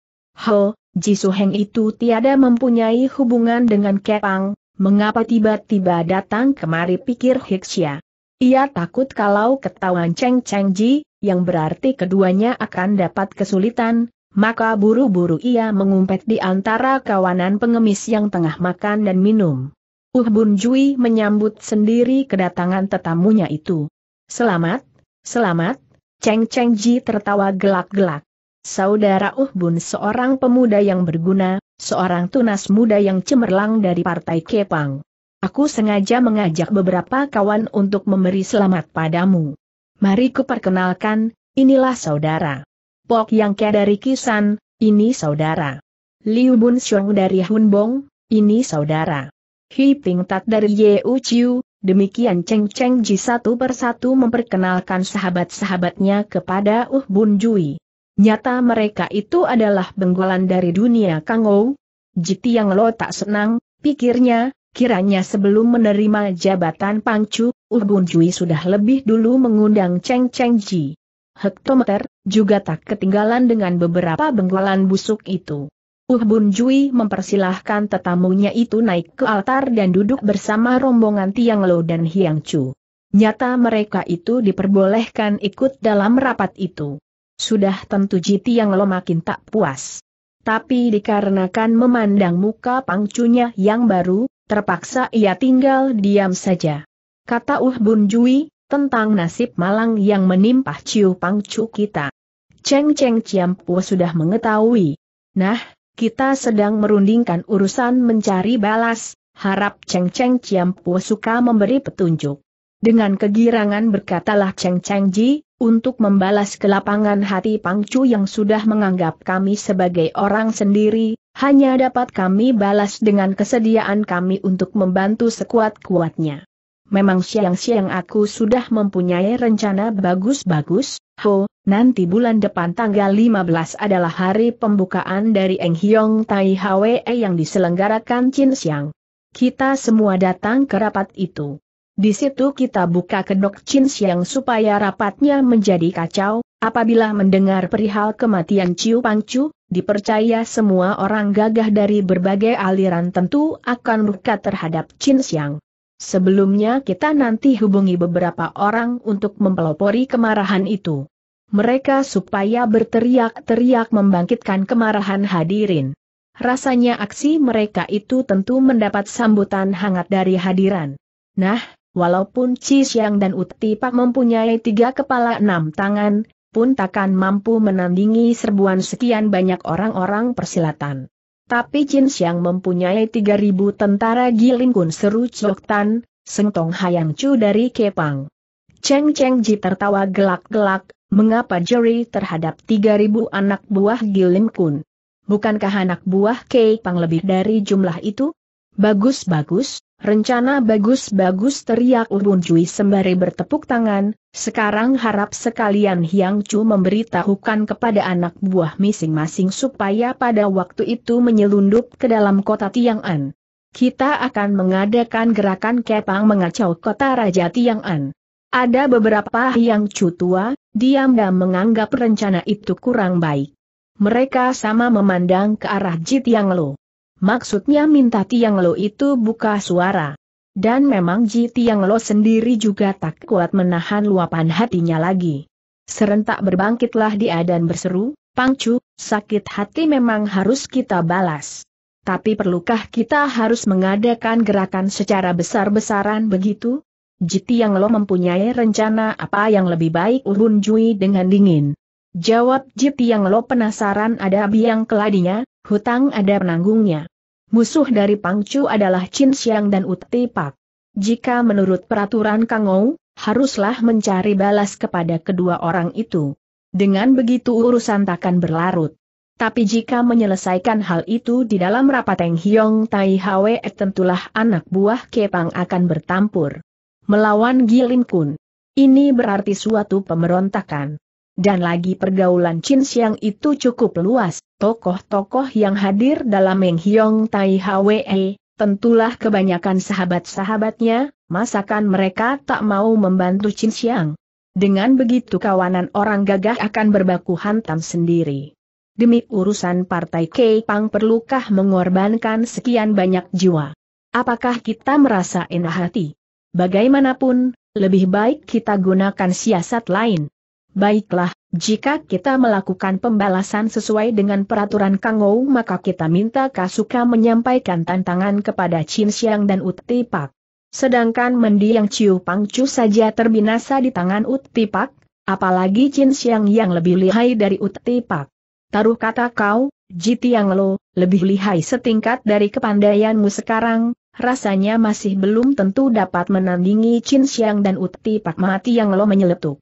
Ho, Jisu Heng itu tiada mempunyai hubungan dengan Kepang, mengapa tiba-tiba datang kemari pikir Hixia. Ia takut kalau ketahuan Cheng Cheng Ji, yang berarti keduanya akan dapat kesulitan, maka buru-buru ia mengumpet di antara kawanan pengemis yang tengah makan dan minum. Uh Bun Jui menyambut sendiri kedatangan tetamunya itu. Selamat, selamat, Cheng Cheng Ji tertawa gelak-gelak. Saudara Uh Bun seorang pemuda yang berguna, seorang tunas muda yang cemerlang dari Partai Kepang. Aku sengaja mengajak beberapa kawan untuk memberi selamat padamu. Mari kuperkenalkan, inilah saudara. Pok Yang Ke dari Kisan, ini saudara. Liu Bun Xiong dari Hunbong, ini saudara. Hi Ping Tat dari Ye Chiu, Demikian Cheng Cheng Ji satu persatu memperkenalkan sahabat-sahabatnya kepada Uh Bun Jui. Nyata mereka itu adalah benggolan dari dunia Kangou. Jiti yang lo tak senang, pikirnya, kiranya sebelum menerima jabatan Pangcu, Uh Bun Jui sudah lebih dulu mengundang Cheng Cheng Ji hektometer, juga tak ketinggalan dengan beberapa benggolan busuk itu. Uh Bun Jui mempersilahkan tetamunya itu naik ke altar dan duduk bersama rombongan Tiang Lo dan Hiang Chu. Nyata mereka itu diperbolehkan ikut dalam rapat itu. Sudah tentu Ji Tiang Lo makin tak puas. Tapi dikarenakan memandang muka pangcunya yang baru, terpaksa ia tinggal diam saja. Kata Uh Bun Jui, tentang nasib malang yang menimpa Ciu Pangcu kita. Cheng Cheng Ciampu sudah mengetahui. Nah, kita sedang merundingkan urusan mencari balas, harap Cheng Cheng Ciampu suka memberi petunjuk. Dengan kegirangan berkatalah Cheng Cheng Ji, untuk membalas kelapangan hati Pangcu yang sudah menganggap kami sebagai orang sendiri, hanya dapat kami balas dengan kesediaan kami untuk membantu sekuat-kuatnya memang siang-siang aku sudah mempunyai rencana bagus-bagus, ho, nanti bulan depan tanggal 15 adalah hari pembukaan dari Eng Hyong Tai Hwe yang diselenggarakan Chin Siang. Kita semua datang ke rapat itu. Di situ kita buka kedok Chin Siang supaya rapatnya menjadi kacau, apabila mendengar perihal kematian Ciu Pangcu, dipercaya semua orang gagah dari berbagai aliran tentu akan murka terhadap Chin Siang. Sebelumnya kita nanti hubungi beberapa orang untuk mempelopori kemarahan itu. Mereka supaya berteriak-teriak membangkitkan kemarahan hadirin. Rasanya aksi mereka itu tentu mendapat sambutan hangat dari hadiran. Nah, walaupun Ci dan Uti Pak mempunyai tiga kepala enam tangan, pun takkan mampu menandingi serbuan sekian banyak orang-orang persilatan. Tapi Jin Xiang mempunyai 3.000 tentara kun seru Chok Tan, Seng Tong Hayang Chu dari Kepang. Cheng Cheng Ji tertawa gelak-gelak, mengapa jeri terhadap 3.000 anak buah kun? Bukankah anak buah Kepang lebih dari jumlah itu? Bagus-bagus, Rencana bagus-bagus teriak Urun Cui sembari bertepuk tangan, sekarang harap sekalian Hiang Chu memberitahukan kepada anak buah masing-masing supaya pada waktu itu menyelundup ke dalam kota Tiang'an. Kita akan mengadakan gerakan kepang mengacau kota Raja Tiang'an. Ada beberapa Hiang Chu tua, diam dan menganggap rencana itu kurang baik. Mereka sama memandang ke arah Jit Yang Lo. Maksudnya minta Tiang Lo itu buka suara. Dan memang Ji Tiang Lo sendiri juga tak kuat menahan luapan hatinya lagi. Serentak berbangkitlah dia dan berseru, Pangcu, sakit hati memang harus kita balas. Tapi perlukah kita harus mengadakan gerakan secara besar-besaran begitu? Ji Tiang Lo mempunyai rencana apa yang lebih baik Urun Jui dengan dingin. Jawab Ji Tiang Lo penasaran ada biang keladinya, Hutang ada penanggungnya. Musuh dari Pangcu adalah Chin Xiang dan Uti Pak. Jika menurut peraturan Kang Kangou, haruslah mencari balas kepada kedua orang itu. Dengan begitu urusan takkan berlarut. Tapi jika menyelesaikan hal itu di dalam rapat Teng Hiong Tai Hwe eh, tentulah anak buah Kepang akan bertampur. Melawan Gilin Kun. Ini berarti suatu pemberontakan dan lagi pergaulan Chin Siang itu cukup luas, tokoh-tokoh yang hadir dalam Meng Hyong Tai Hwe, tentulah kebanyakan sahabat-sahabatnya, masakan mereka tak mau membantu Chin Siang. Dengan begitu kawanan orang gagah akan berbaku hantam sendiri. Demi urusan partai Pang perlukah mengorbankan sekian banyak jiwa? Apakah kita merasa enak hati? Bagaimanapun, lebih baik kita gunakan siasat lain. Baiklah, jika kita melakukan pembalasan sesuai dengan peraturan Kangou maka kita minta Kasuka menyampaikan tantangan kepada Chin Xiang dan Uti Pak. Sedangkan mendiang Ciu Chu saja terbinasa di tangan Uti Pak, apalagi Chin Xiang yang lebih lihai dari Uti Pak. Taruh kata kau, Tiang Lo, lebih lihai setingkat dari kepandaianmu sekarang, rasanya masih belum tentu dapat menandingi Chin Xiang dan Uti Pak Mati yang Lo menyeletuk.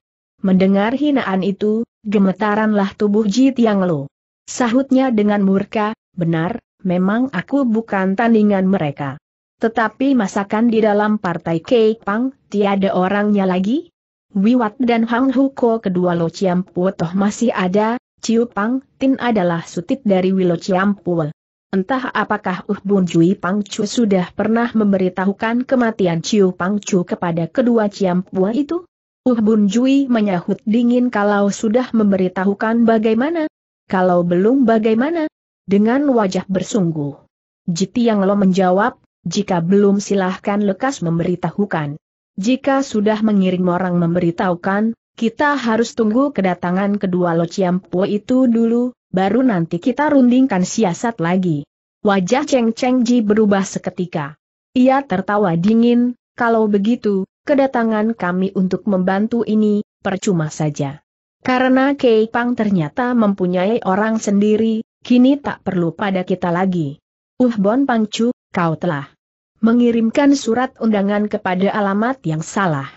Mendengar hinaan itu, gemetaranlah tubuh Jit yang Lo. Sahutnya dengan murka, benar, memang aku bukan tandingan mereka. Tetapi masakan di dalam partai Pang tiada orangnya lagi? Wiwat dan Hang Huko kedua Lo Ciampu toh masih ada, Ciu Pang Tin adalah sutit dari Wilo Ciampu. Entah apakah Uh Bun Jui Pang Chu sudah pernah memberitahukan kematian Ciu Pang Chu kepada kedua Ciampua itu? Uh Bun Jui menyahut dingin kalau sudah memberitahukan bagaimana. Kalau belum bagaimana? Dengan wajah bersungguh. Jiti Yang Lo menjawab, jika belum silahkan lekas memberitahukan. Jika sudah mengirim orang memberitahukan, kita harus tunggu kedatangan kedua Lo Ciampu itu dulu, baru nanti kita rundingkan siasat lagi. Wajah Cheng Cheng Ji berubah seketika. Ia tertawa dingin, kalau begitu, kedatangan kami untuk membantu ini, percuma saja. Karena Kei Pang ternyata mempunyai orang sendiri, kini tak perlu pada kita lagi. Uh Bon Pang Pangcu, kau telah mengirimkan surat undangan kepada alamat yang salah.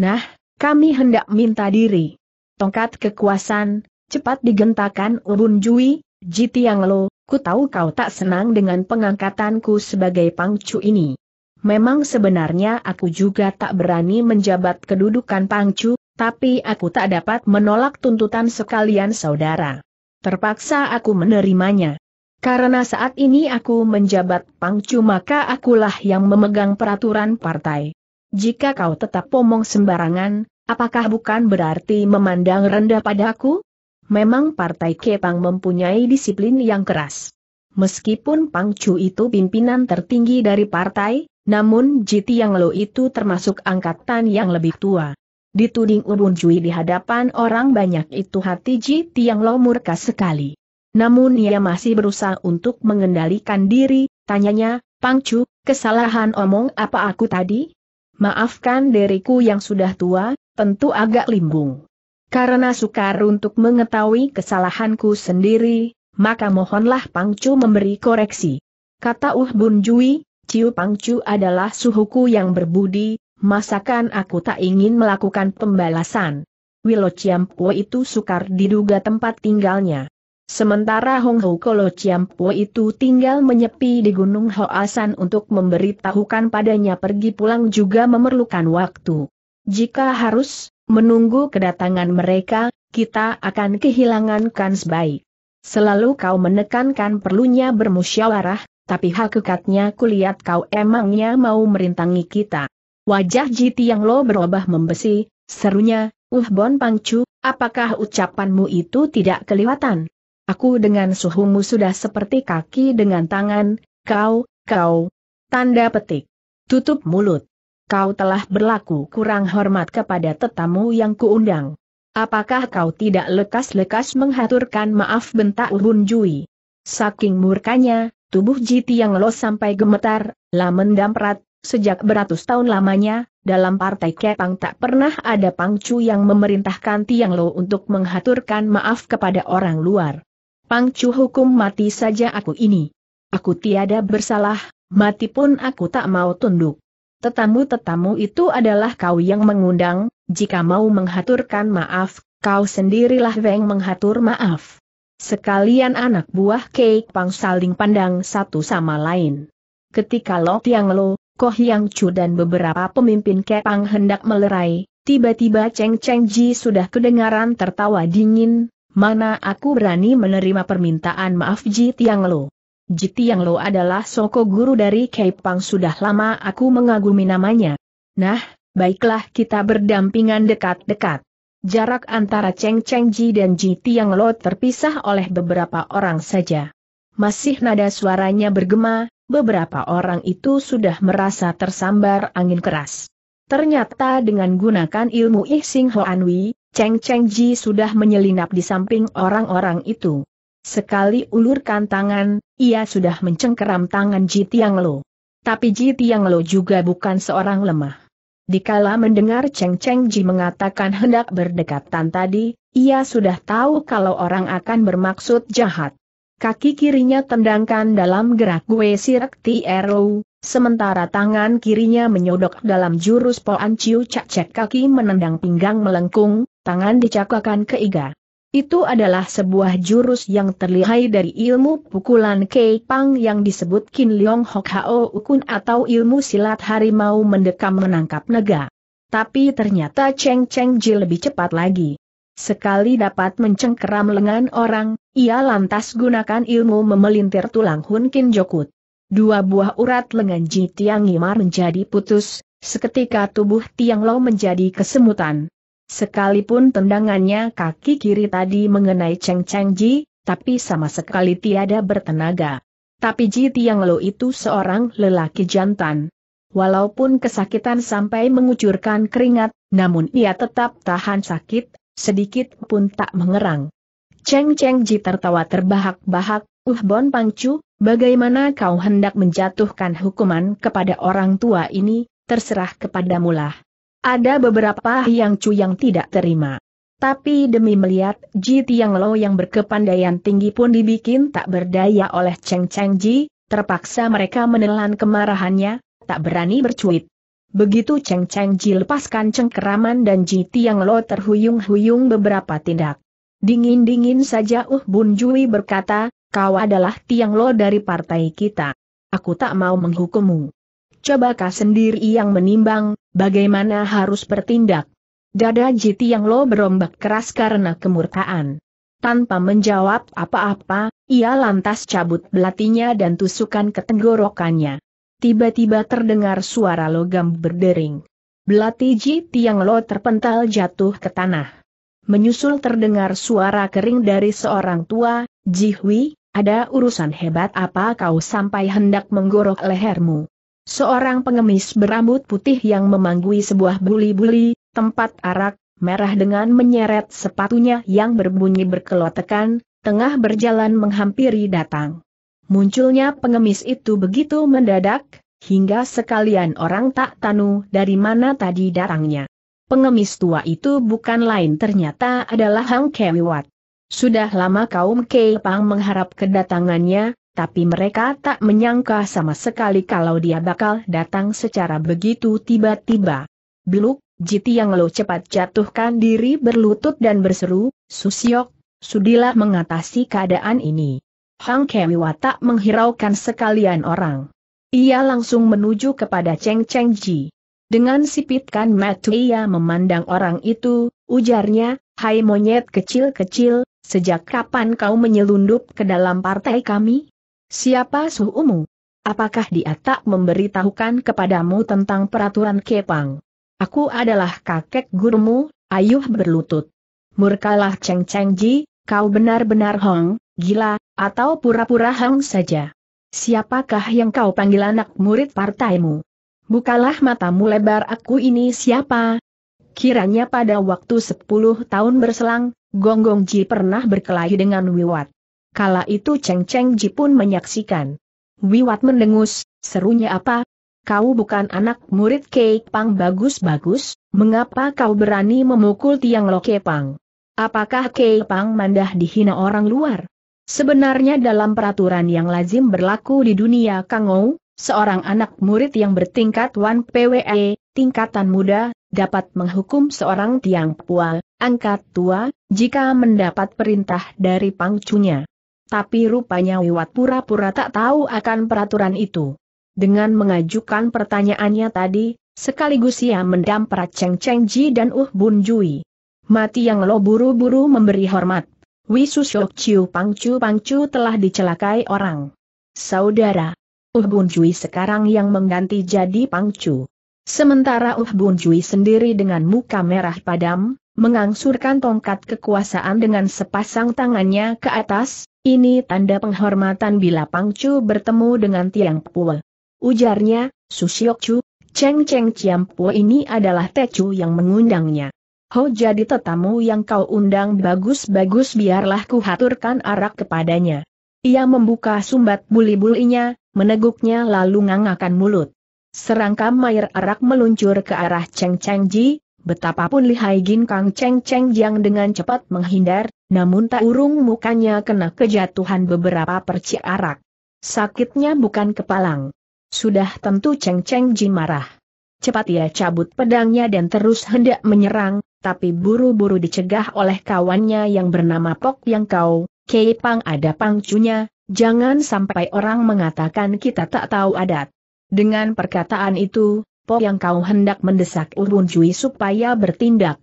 Nah, kami hendak minta diri. Tongkat kekuasaan, cepat digentakan Ubun uh, Jui, Jiti Lo, ku tahu kau tak senang dengan pengangkatanku sebagai Pang pangcu ini. Memang sebenarnya aku juga tak berani menjabat kedudukan pangcu, tapi aku tak dapat menolak tuntutan sekalian saudara. Terpaksa aku menerimanya. Karena saat ini aku menjabat pangcu maka akulah yang memegang peraturan partai. Jika kau tetap pomong sembarangan, apakah bukan berarti memandang rendah padaku? Memang partai Kepang mempunyai disiplin yang keras. Meskipun Pangcu itu pimpinan tertinggi dari partai, namun Jiti Yang Lo itu termasuk angkatan yang lebih tua. Dituding Ubun Jui di hadapan orang banyak itu hati Jiti Yang Lo murka sekali. Namun ia masih berusaha untuk mengendalikan diri, tanyanya, Pangcu, kesalahan omong apa aku tadi? Maafkan diriku yang sudah tua, tentu agak limbung. Karena sukar untuk mengetahui kesalahanku sendiri, maka mohonlah Pangcu memberi koreksi. Kata Uh Bun Jui, Ciu Pangcu adalah suhuku yang berbudi, masakan aku tak ingin melakukan pembalasan. Wilo Po itu sukar diduga tempat tinggalnya. Sementara Hong Hou Kolo Po itu tinggal menyepi di Gunung Hoasan untuk memberitahukan padanya pergi pulang juga memerlukan waktu. Jika harus, menunggu kedatangan mereka, kita akan kehilangan kans baik. Selalu kau menekankan perlunya bermusyawarah, tapi hakikatnya kulihat kau emangnya mau merintangi kita. Wajah Jiti yang lo berubah membesi, serunya, Uh Bon Pangcu, apakah ucapanmu itu tidak kelihatan? Aku dengan suhumu sudah seperti kaki dengan tangan, kau, kau. Tanda petik. Tutup mulut. Kau telah berlaku kurang hormat kepada tetamu yang kuundang. Apakah kau tidak lekas-lekas menghaturkan maaf bentak Uhun Jui? Saking murkanya, Tubuh Jiti yang Lo sampai gemetar, lamen damprat, sejak beratus tahun lamanya, dalam partai Kepang tak pernah ada Pangcu yang memerintahkan Tiang Lo untuk menghaturkan maaf kepada orang luar. Pangcu hukum mati saja aku ini. Aku tiada bersalah, mati pun aku tak mau tunduk. Tetamu-tetamu itu adalah kau yang mengundang, jika mau menghaturkan maaf, kau sendirilah yang menghatur maaf. Sekalian anak buah Kei Pang saling pandang satu sama lain. Ketika Lo Tiang Lo, Koh Yang Chu dan beberapa pemimpin Kepang hendak melerai, tiba-tiba Cheng Cheng Ji sudah kedengaran tertawa dingin, mana aku berani menerima permintaan maaf Ji Tiang Lo. Ji Tiang Lo adalah soko guru dari Kei Pang sudah lama aku mengagumi namanya. Nah, baiklah kita berdampingan dekat-dekat. Jarak antara Cheng Cheng Ji dan Ji Tiang Lo terpisah oleh beberapa orang saja. Masih nada suaranya bergema, beberapa orang itu sudah merasa tersambar angin keras. Ternyata dengan gunakan ilmu Ih Sing Cheng Cheng Ji sudah menyelinap di samping orang-orang itu. Sekali ulurkan tangan, ia sudah mencengkeram tangan Ji Tiang Lo. Tapi Ji Tiang Lo juga bukan seorang lemah. Dikala mendengar Cheng Cheng Ji mengatakan hendak berdekatan tadi, ia sudah tahu kalau orang akan bermaksud jahat. Kaki kirinya tendangkan dalam gerak gue sirak Tiro, sementara tangan kirinya menyodok dalam jurus Poan Ciu Cak Cek kaki menendang pinggang melengkung, tangan dicakakan ke iga. Itu adalah sebuah jurus yang terlihai dari ilmu pukulan Kei Pang yang disebut Kin Leong Hok Hao Ukun atau ilmu silat harimau mendekam menangkap naga. Tapi ternyata Cheng Cheng Ji lebih cepat lagi. Sekali dapat mencengkeram lengan orang, ia lantas gunakan ilmu memelintir tulang Hun Kin Jokut. Dua buah urat lengan Ji Tiang Imar menjadi putus, seketika tubuh Tiang Lo menjadi kesemutan. Sekalipun tendangannya kaki kiri tadi mengenai Cheng Cheng Ji, tapi sama sekali tiada bertenaga. Tapi Ji Tiang Lo itu seorang lelaki jantan. Walaupun kesakitan sampai mengucurkan keringat, namun ia tetap tahan sakit, sedikit pun tak mengerang. Cheng Cheng Ji tertawa terbahak-bahak, Uh Bon Pangcu, bagaimana kau hendak menjatuhkan hukuman kepada orang tua ini, terserah kepadamulah. Ada beberapa Yang Chu yang tidak terima. Tapi demi melihat Ji Tiang Lo yang berkepandaian tinggi pun dibikin tak berdaya oleh Cheng Cheng Ji, terpaksa mereka menelan kemarahannya, tak berani bercuit. Begitu Cheng Cheng Ji lepaskan cengkeraman dan Ji Tiang Lo terhuyung-huyung beberapa tindak. Dingin-dingin saja Uh Bun Jui berkata, kau adalah Tiang Lo dari partai kita. Aku tak mau menghukummu. Coba kau sendiri yang menimbang, Bagaimana harus bertindak? Dada Jiti yang lo berombak keras karena kemurkaan. Tanpa menjawab apa-apa, ia lantas cabut belatinya dan tusukan ke tenggorokannya. Tiba-tiba terdengar suara logam berdering. Belati Ji Tiang Lo terpental jatuh ke tanah. Menyusul terdengar suara kering dari seorang tua, Ji Hui, ada urusan hebat apa kau sampai hendak menggorok lehermu? Seorang pengemis berambut putih yang memanggui sebuah buli-buli, tempat arak, merah dengan menyeret sepatunya yang berbunyi berkelotekan, tengah berjalan menghampiri datang. Munculnya pengemis itu begitu mendadak, hingga sekalian orang tak tanu dari mana tadi datangnya. Pengemis tua itu bukan lain ternyata adalah Hang Kewiwat. Sudah lama kaum Kepang mengharap kedatangannya, tapi mereka tak menyangka sama sekali kalau dia bakal datang secara begitu tiba-tiba. Beluk, Jiti yang lo cepat jatuhkan diri berlutut dan berseru, Susiok, sudilah mengatasi keadaan ini. Hang Kewiwa tak menghiraukan sekalian orang. Ia langsung menuju kepada Cheng Cheng Ji. Dengan sipitkan mata ia memandang orang itu, ujarnya, Hai monyet kecil-kecil, sejak kapan kau menyelundup ke dalam partai kami? Siapa suhumu? Apakah dia tak memberitahukan kepadamu tentang peraturan Kepang? Aku adalah kakek gurumu, ayuh berlutut. Murkalah Cheng Cheng Ji, kau benar-benar Hong, gila, atau pura-pura Hong saja. Siapakah yang kau panggil anak murid partaimu? Bukalah matamu lebar aku ini siapa? Kiranya pada waktu 10 tahun berselang, Gonggong Ji pernah berkelahi dengan Wiwat. Kala itu Cheng Cheng Ji pun menyaksikan. Wiwat mendengus, serunya apa? Kau bukan anak murid Kek Pang bagus-bagus, mengapa kau berani memukul tiang Loke Pang? Apakah Kek Pang mandah dihina orang luar? Sebenarnya dalam peraturan yang lazim berlaku di dunia Kangou, seorang anak murid yang bertingkat Wan PWE, tingkatan muda, dapat menghukum seorang tiang pua, angkat tua, jika mendapat perintah dari pangcunya. Tapi rupanya Wiwat pura-pura tak tahu akan peraturan itu. Dengan mengajukan pertanyaannya tadi, sekaligus ia mendamprat Cheng Cheng Ji dan Uh Bun Jui. Mati yang lo buru-buru memberi hormat. Wisu Syok Chiu Pang Pangcu telah dicelakai orang. Saudara. Uh Bun Jui sekarang yang mengganti jadi Pang Pangcu. Sementara Uh Bun Jui sendiri dengan muka merah padam, mengangsurkan tongkat kekuasaan dengan sepasang tangannya ke atas, ini tanda penghormatan bila Pangcu bertemu dengan Tiang Pue. Ujarnya, Chu, Cheng Cheng Chiam Pue ini adalah Chu yang mengundangnya. Ho jadi tetamu yang kau undang bagus-bagus biarlah kuhaturkan arak kepadanya. Ia membuka sumbat buli-bulinya, meneguknya lalu ngangakan mulut. Serangka air arak meluncur ke arah Cheng Cheng Ji, Betapapun lihai Gin Kang Cheng Cheng yang dengan cepat menghindar, namun tak urung mukanya kena kejatuhan beberapa percik arak. Sakitnya bukan kepalang. Sudah tentu Cheng Cheng Jin marah. Cepat ia cabut pedangnya dan terus hendak menyerang, tapi buru-buru dicegah oleh kawannya yang bernama Pok Yang Kau, Kei Pang ada pangcunya, jangan sampai orang mengatakan kita tak tahu adat. Dengan perkataan itu, Po yang kau hendak mendesak Urun Cui supaya bertindak.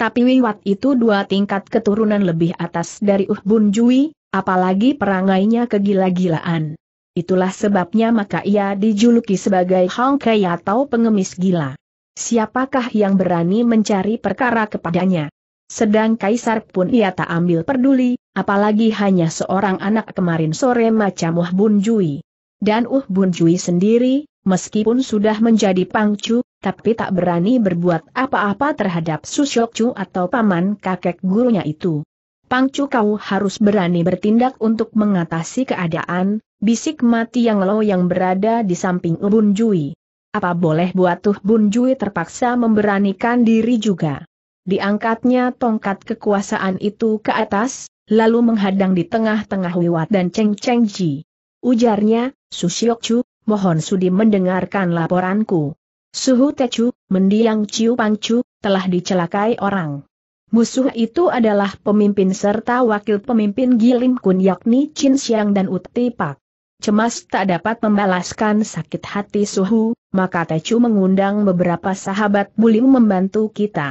Tapi Wiwat itu dua tingkat keturunan lebih atas dari Uh Bun Jui, apalagi perangainya kegila-gilaan. Itulah sebabnya maka ia dijuluki sebagai Hong Kei atau pengemis gila. Siapakah yang berani mencari perkara kepadanya? Sedang Kaisar pun ia tak ambil peduli, apalagi hanya seorang anak kemarin sore macam Uh Bun Jui. Dan Uh Bun Jui sendiri, Meskipun sudah menjadi pangcu, tapi tak berani berbuat apa-apa terhadap Susyokcu atau paman kakek gurunya itu. Pangcu kau harus berani bertindak untuk mengatasi keadaan, bisik mati yang lo yang berada di samping Ubun Jui. Apa boleh buat Tuh Bun Jui terpaksa memberanikan diri juga. Diangkatnya tongkat kekuasaan itu ke atas, lalu menghadang di tengah-tengah Wiwat dan Cheng Cheng Ji. Ujarnya, Susyokcu, mohon sudi mendengarkan laporanku. Suhu Tecu, mendiang Ciu Pangcu, telah dicelakai orang. Musuh itu adalah pemimpin serta wakil pemimpin Gilim Kun yakni Chin Xiang dan Uti Pak. Cemas tak dapat membalaskan sakit hati Suhu, maka Tecu mengundang beberapa sahabat Bulim membantu kita.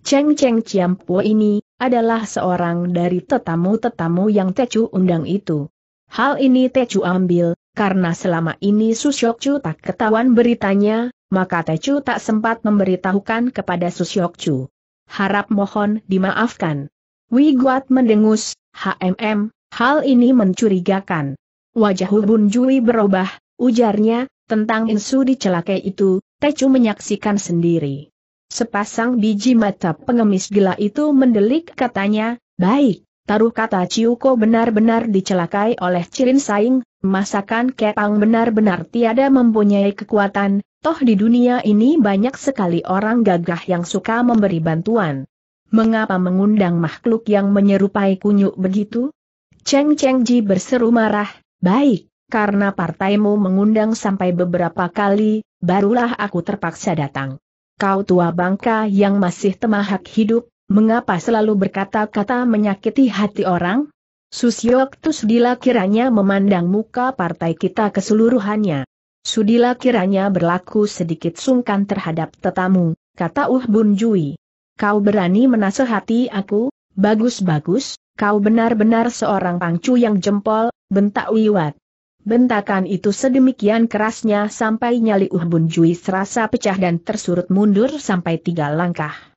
Cheng Cheng Po ini adalah seorang dari tetamu-tetamu yang Tecu undang itu. Hal ini Tecu ambil karena selama ini Susyokcu tak ketahuan beritanya, maka Tecu tak sempat memberitahukan kepada Susyokcu. Harap mohon dimaafkan. Wiguat mendengus, HMM, hal ini mencurigakan. Wajah Hubun Jui berubah, ujarnya, tentang insu dicelakai itu, Tecu menyaksikan sendiri. Sepasang biji mata pengemis gila itu mendelik katanya, baik, taruh kata Ciuko benar-benar dicelakai oleh Cirin Saing, masakan Kepang benar-benar tiada mempunyai kekuatan, toh di dunia ini banyak sekali orang gagah yang suka memberi bantuan. Mengapa mengundang makhluk yang menyerupai kunyuk begitu? Cheng Cheng Ji berseru marah, baik, karena partaimu mengundang sampai beberapa kali, barulah aku terpaksa datang. Kau tua bangka yang masih temahak hidup, Mengapa selalu berkata-kata menyakiti hati orang? Susyok Tusdila kiranya memandang muka partai kita keseluruhannya. Sudila kiranya berlaku sedikit sungkan terhadap tetamu, kata Uh Bun Jui. Kau berani menasehati aku, bagus-bagus, kau benar-benar seorang pangcu yang jempol, bentak Wiwat. Bentakan itu sedemikian kerasnya sampai nyali Uh Bun Jui serasa pecah dan tersurut mundur sampai tiga langkah.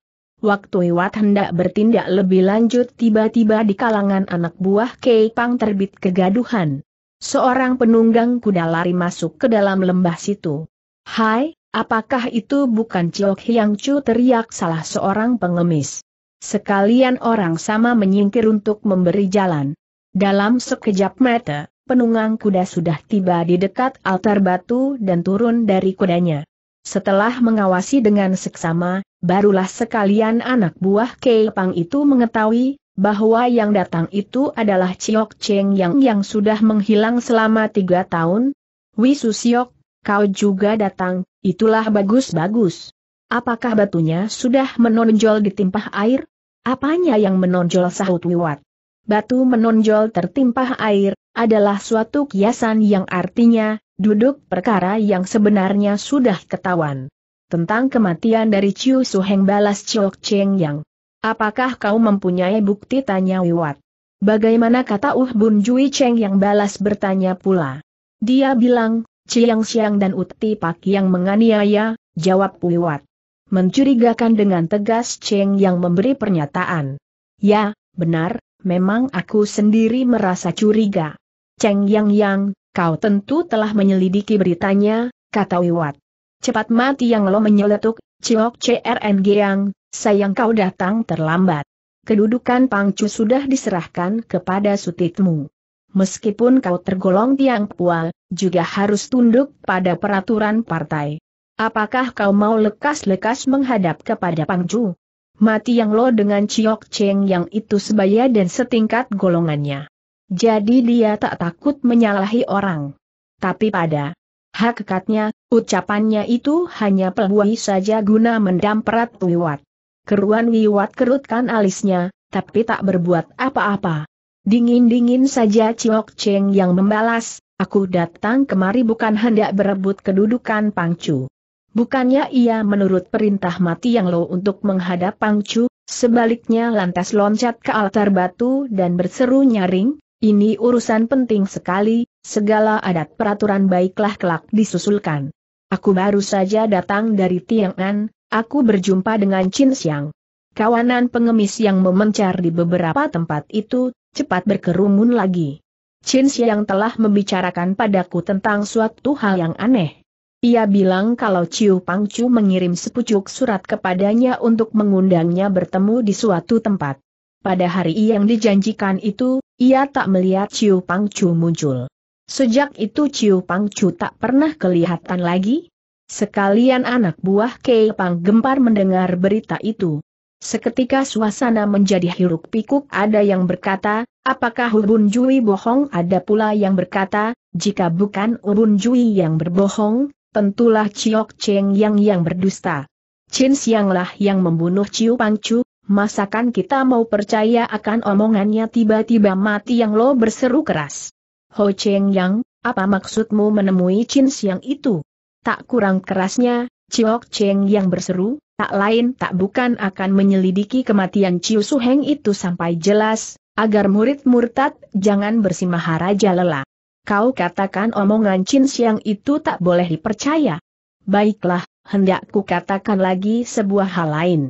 Waktu Iwat hendak bertindak lebih lanjut tiba-tiba di kalangan anak buah Kei Pang terbit kegaduhan. Seorang penunggang kuda lari masuk ke dalam lembah situ. Hai, apakah itu bukan Chok Hyang Chu teriak salah seorang pengemis? Sekalian orang sama menyingkir untuk memberi jalan. Dalam sekejap mata, penunggang kuda sudah tiba di dekat altar batu dan turun dari kudanya. Setelah mengawasi dengan seksama, barulah sekalian anak buah Pang itu mengetahui bahwa yang datang itu adalah Ciok Cheng yang yang sudah menghilang selama tiga tahun. Wisusiok, kau juga datang, itulah bagus-bagus. Apakah batunya sudah menonjol ditimpah air? Apanya yang menonjol sahut Wiwat? Batu menonjol tertimpah air, adalah suatu kiasan yang artinya, Duduk perkara yang sebenarnya sudah ketahuan. Tentang kematian dari Chiu Suheng balas Chiu Cheng Yang. Apakah kau mempunyai bukti tanya Wiwat? Bagaimana kata Uh Bun Jui Cheng yang balas bertanya pula. Dia bilang, Chiang Siang dan Uti Pak yang menganiaya, jawab Wiwat. Mencurigakan dengan tegas Cheng yang memberi pernyataan. Ya, benar, memang aku sendiri merasa curiga. Cheng Yang Yang, Kau tentu telah menyelidiki beritanya, kata Wiwat. Cepat mati yang lo menyeletuk, Ciok CRNG yang, sayang kau datang terlambat. Kedudukan pangcu sudah diserahkan kepada sutitmu. Meskipun kau tergolong tiang pual, juga harus tunduk pada peraturan partai. Apakah kau mau lekas-lekas menghadap kepada pangcu? Mati yang lo dengan Ciok Cheng yang itu sebaya dan setingkat golongannya. Jadi dia tak takut menyalahi orang. Tapi pada hakikatnya, ucapannya itu hanya pelbuai saja guna mendamperat Wiwat. Keruan Wiwat kerutkan alisnya, tapi tak berbuat apa-apa. Dingin-dingin saja Ciok Cheng yang membalas, aku datang kemari bukan hendak berebut kedudukan Pangcu. Bukannya ia menurut perintah mati yang lo untuk menghadap Pangcu, sebaliknya lantas loncat ke altar batu dan berseru nyaring, ini urusan penting sekali, segala adat peraturan baiklah kelak disusulkan. Aku baru saja datang dari Tiang'an, aku berjumpa dengan Chin Xiang. Kawanan pengemis yang memencar di beberapa tempat itu, cepat berkerumun lagi. Chin Xiang telah membicarakan padaku tentang suatu hal yang aneh. Ia bilang kalau Ciu Pang Pangcu mengirim sepucuk surat kepadanya untuk mengundangnya bertemu di suatu tempat. Pada hari yang dijanjikan itu, ia tak melihat Ciu Pangcu muncul. Sejak itu Ciu Pangcu tak pernah kelihatan lagi. Sekalian anak buah Kei Pang gempar mendengar berita itu. Seketika suasana menjadi hiruk pikuk ada yang berkata, apakah Ubun Jui bohong ada pula yang berkata, jika bukan Ubun Jui yang berbohong, tentulah Ciok Cheng Yang yang berdusta. Chin Sianglah yang membunuh Ciu Pangcu, Masakan kita mau percaya akan omongannya tiba-tiba mati yang lo berseru keras. Ho Cheng Yang, apa maksudmu menemui Chin Siang itu? Tak kurang kerasnya, Ciok Cheng Yang berseru, tak lain tak bukan akan menyelidiki kematian Chiu Su Heng itu sampai jelas, agar murid murtad jangan bersimaharaja lelah. Kau katakan omongan Chin Siang itu tak boleh dipercaya. Baiklah, hendakku katakan lagi sebuah hal lain.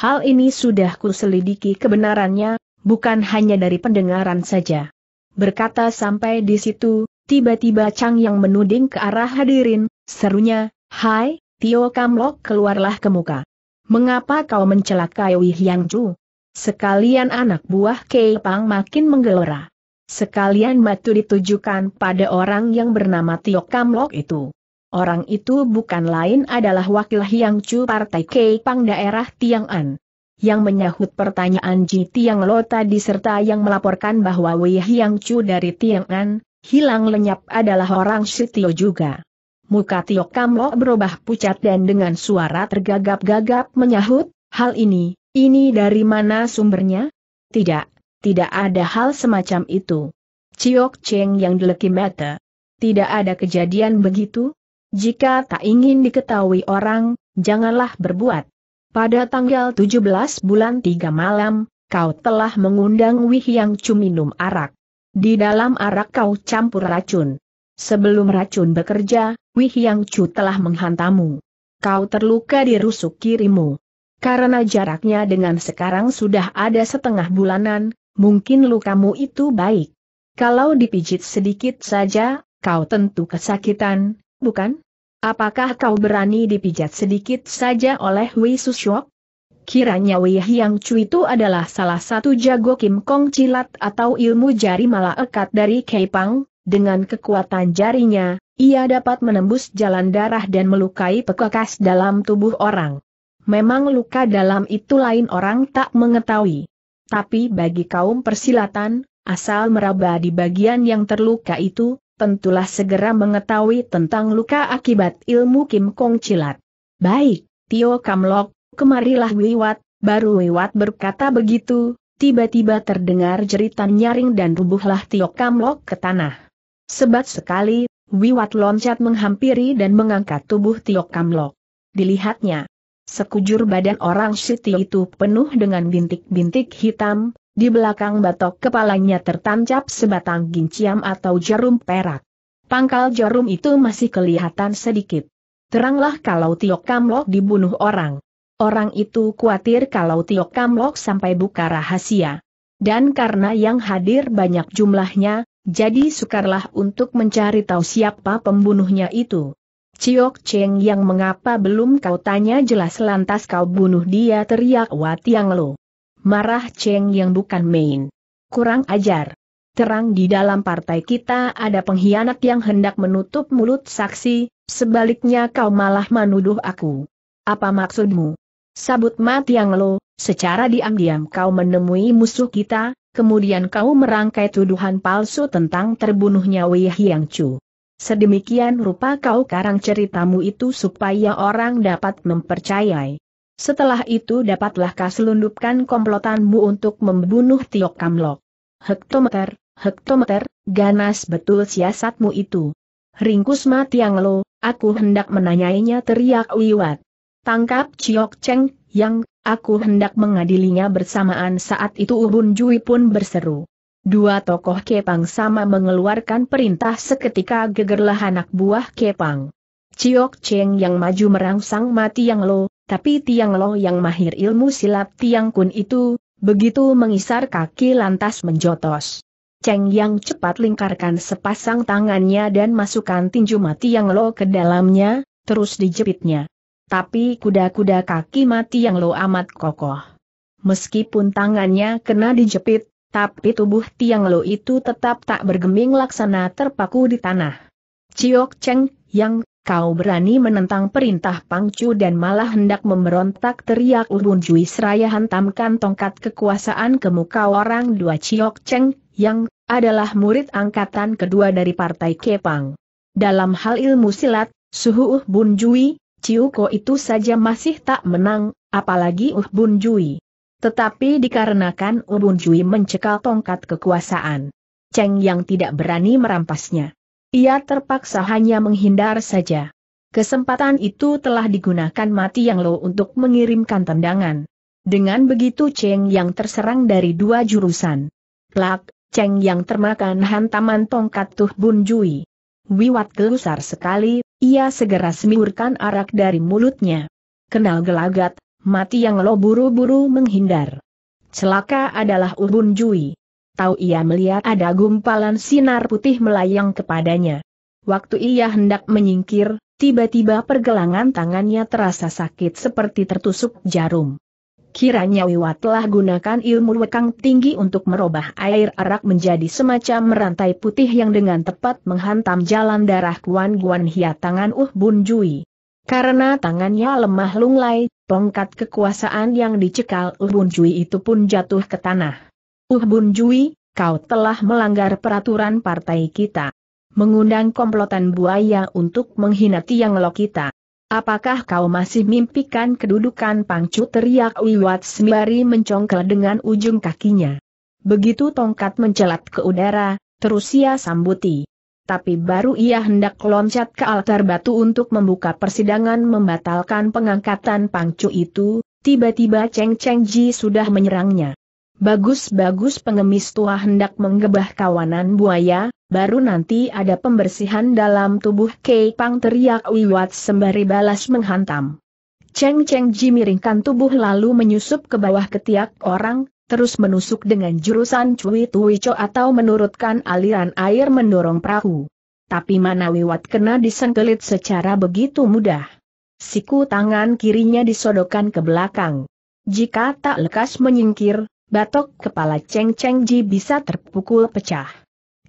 Hal ini sudah kuselidiki kebenarannya, bukan hanya dari pendengaran saja. Berkata sampai di situ, tiba-tiba Chang yang menuding ke arah hadirin, serunya, Hai, Tio Kamlok keluarlah ke muka. Mengapa kau mencelakai Wih Yang Chu? Sekalian anak buah Kei Pang makin menggelora. Sekalian matu ditujukan pada orang yang bernama Tio Kamlok itu. Orang itu bukan lain adalah wakil Hyang Chu Partai Pang daerah Tiang'an. Yang menyahut pertanyaan Ji Tiang Lo tadi serta yang melaporkan bahwa Wei Hyang Chu dari Tiang'an, hilang lenyap adalah orang Sitio juga. Muka Tio Kamlo berubah pucat dan dengan suara tergagap-gagap menyahut, hal ini, ini dari mana sumbernya? Tidak, tidak ada hal semacam itu. Ciok Cheng yang deleki mata. Tidak ada kejadian begitu? Jika tak ingin diketahui orang, janganlah berbuat. Pada tanggal 17 bulan 3 malam, kau telah mengundang Wihyang Chu minum arak. Di dalam arak kau campur racun. Sebelum racun bekerja, Wihyang Chu telah menghantamu. Kau terluka di rusuk kirimu. Karena jaraknya dengan sekarang sudah ada setengah bulanan, mungkin lukamu itu baik. Kalau dipijit sedikit saja, kau tentu kesakitan, bukan? Apakah kau berani dipijat sedikit saja oleh Wei Sushok? Kiranya Wei Yang Chu itu adalah salah satu jago Kim Kong Cilat atau ilmu jari malah ekat dari Pang, dengan kekuatan jarinya, ia dapat menembus jalan darah dan melukai pekakas dalam tubuh orang. Memang luka dalam itu lain orang tak mengetahui. Tapi bagi kaum persilatan, asal meraba di bagian yang terluka itu, tentulah segera mengetahui tentang luka akibat ilmu Kim Kong Cilat. Baik, Tio Kamlok, kemarilah Wiwat, baru Wiwat berkata begitu, tiba-tiba terdengar jeritan nyaring dan rubuhlah Tio Kamlok ke tanah. Sebat sekali, Wiwat loncat menghampiri dan mengangkat tubuh Tio Kamlok. Dilihatnya, sekujur badan orang Siti itu penuh dengan bintik-bintik hitam, di belakang batok kepalanya tertancap sebatang ginciam atau jarum perak. Pangkal jarum itu masih kelihatan sedikit. Teranglah kalau Tiok Kamlok dibunuh orang. Orang itu khawatir kalau Tiok Kamlok sampai buka rahasia. Dan karena yang hadir banyak jumlahnya, jadi sukarlah untuk mencari tahu siapa pembunuhnya itu. Ciok Cheng yang mengapa belum kau tanya jelas lantas kau bunuh dia teriak Watiang Lo. Marah Cheng yang bukan main. Kurang ajar. Terang di dalam partai kita ada pengkhianat yang hendak menutup mulut saksi, sebaliknya kau malah menuduh aku. Apa maksudmu? Sabut mati yang lo, secara diam-diam kau menemui musuh kita, kemudian kau merangkai tuduhan palsu tentang terbunuhnya Wei Hyang Chu. Sedemikian rupa kau karang ceritamu itu supaya orang dapat mempercayai. Setelah itu dapatlah kau selundupkan komplotanmu untuk membunuh Tiok Kamlok? Hektometer, hektometer, ganas betul siasatmu itu. Ringkus mati yang lo, aku hendak menanyainya teriak Wiwat. Tangkap Ciok Cheng, yang, aku hendak mengadilinya bersamaan saat itu Ubun Jui pun berseru. Dua tokoh Kepang sama mengeluarkan perintah seketika gegerlah anak buah Kepang. Ciok Cheng yang maju merangsang mati yang lo, tapi Tiang Lo yang mahir ilmu silat Tiang Kun itu, begitu mengisar kaki lantas menjotos. Cheng Yang cepat lingkarkan sepasang tangannya dan masukkan tinju mati Yang Lo ke dalamnya, terus dijepitnya. Tapi kuda-kuda kaki mati Yang Lo amat kokoh. Meskipun tangannya kena dijepit, tapi tubuh Tiang Lo itu tetap tak bergeming laksana terpaku di tanah. Ciok Cheng Yang Kau berani menentang perintah Pangcu dan malah hendak memberontak teriak Ubun Jui Seraya hantamkan tongkat kekuasaan ke muka orang dua Ciok Cheng, yang adalah murid angkatan kedua dari Partai Kepang. Dalam hal ilmu silat, suhu Uh Bun Jui, Ciuko itu saja masih tak menang, apalagi Uh Bun Jui. Tetapi dikarenakan Uh Bun Jui mencekal tongkat kekuasaan. Cheng yang tidak berani merampasnya. Ia terpaksa hanya menghindar saja. Kesempatan itu telah digunakan mati yang lo untuk mengirimkan tendangan. Dengan begitu Cheng yang terserang dari dua jurusan. Plak, Cheng yang termakan hantaman tongkat Tuh Bun Jui. Wiwat gelusar sekali, ia segera semiurkan arak dari mulutnya. Kenal gelagat, mati yang lo buru-buru menghindar. Celaka adalah Ubun Jui tahu ia melihat ada gumpalan sinar putih melayang kepadanya. Waktu ia hendak menyingkir, tiba-tiba pergelangan tangannya terasa sakit seperti tertusuk jarum. Kiranya Wiwa telah gunakan ilmu wekang tinggi untuk merubah air arak menjadi semacam merantai putih yang dengan tepat menghantam jalan darah Guan Guan Hia tangan Uh Bun Jui. Karena tangannya lemah lunglai, tongkat kekuasaan yang dicekal Uh Bun Jui itu pun jatuh ke tanah. Uh Bun Jui, kau telah melanggar peraturan partai kita. Mengundang komplotan buaya untuk menghina Tiang Lo kita. Apakah kau masih mimpikan kedudukan pangcu teriak Wiwat Sembari mencongkel dengan ujung kakinya. Begitu tongkat mencelat ke udara, terus ia sambuti. Tapi baru ia hendak loncat ke altar batu untuk membuka persidangan membatalkan pengangkatan pangcu itu, tiba-tiba Cheng Cheng Ji sudah menyerangnya. Bagus-bagus pengemis tua hendak menggebah kawanan buaya, baru nanti ada pembersihan dalam tubuh Kei Pang teriak Wiwat sembari balas menghantam. Cheng Cheng Ji miringkan tubuh lalu menyusup ke bawah ketiak orang, terus menusuk dengan jurusan Cui Tui Cho atau menurutkan aliran air mendorong perahu. Tapi mana Wiwat kena disengkelit secara begitu mudah. Siku tangan kirinya disodokan ke belakang. Jika tak lekas menyingkir, batok kepala Cheng Cheng Ji bisa terpukul pecah.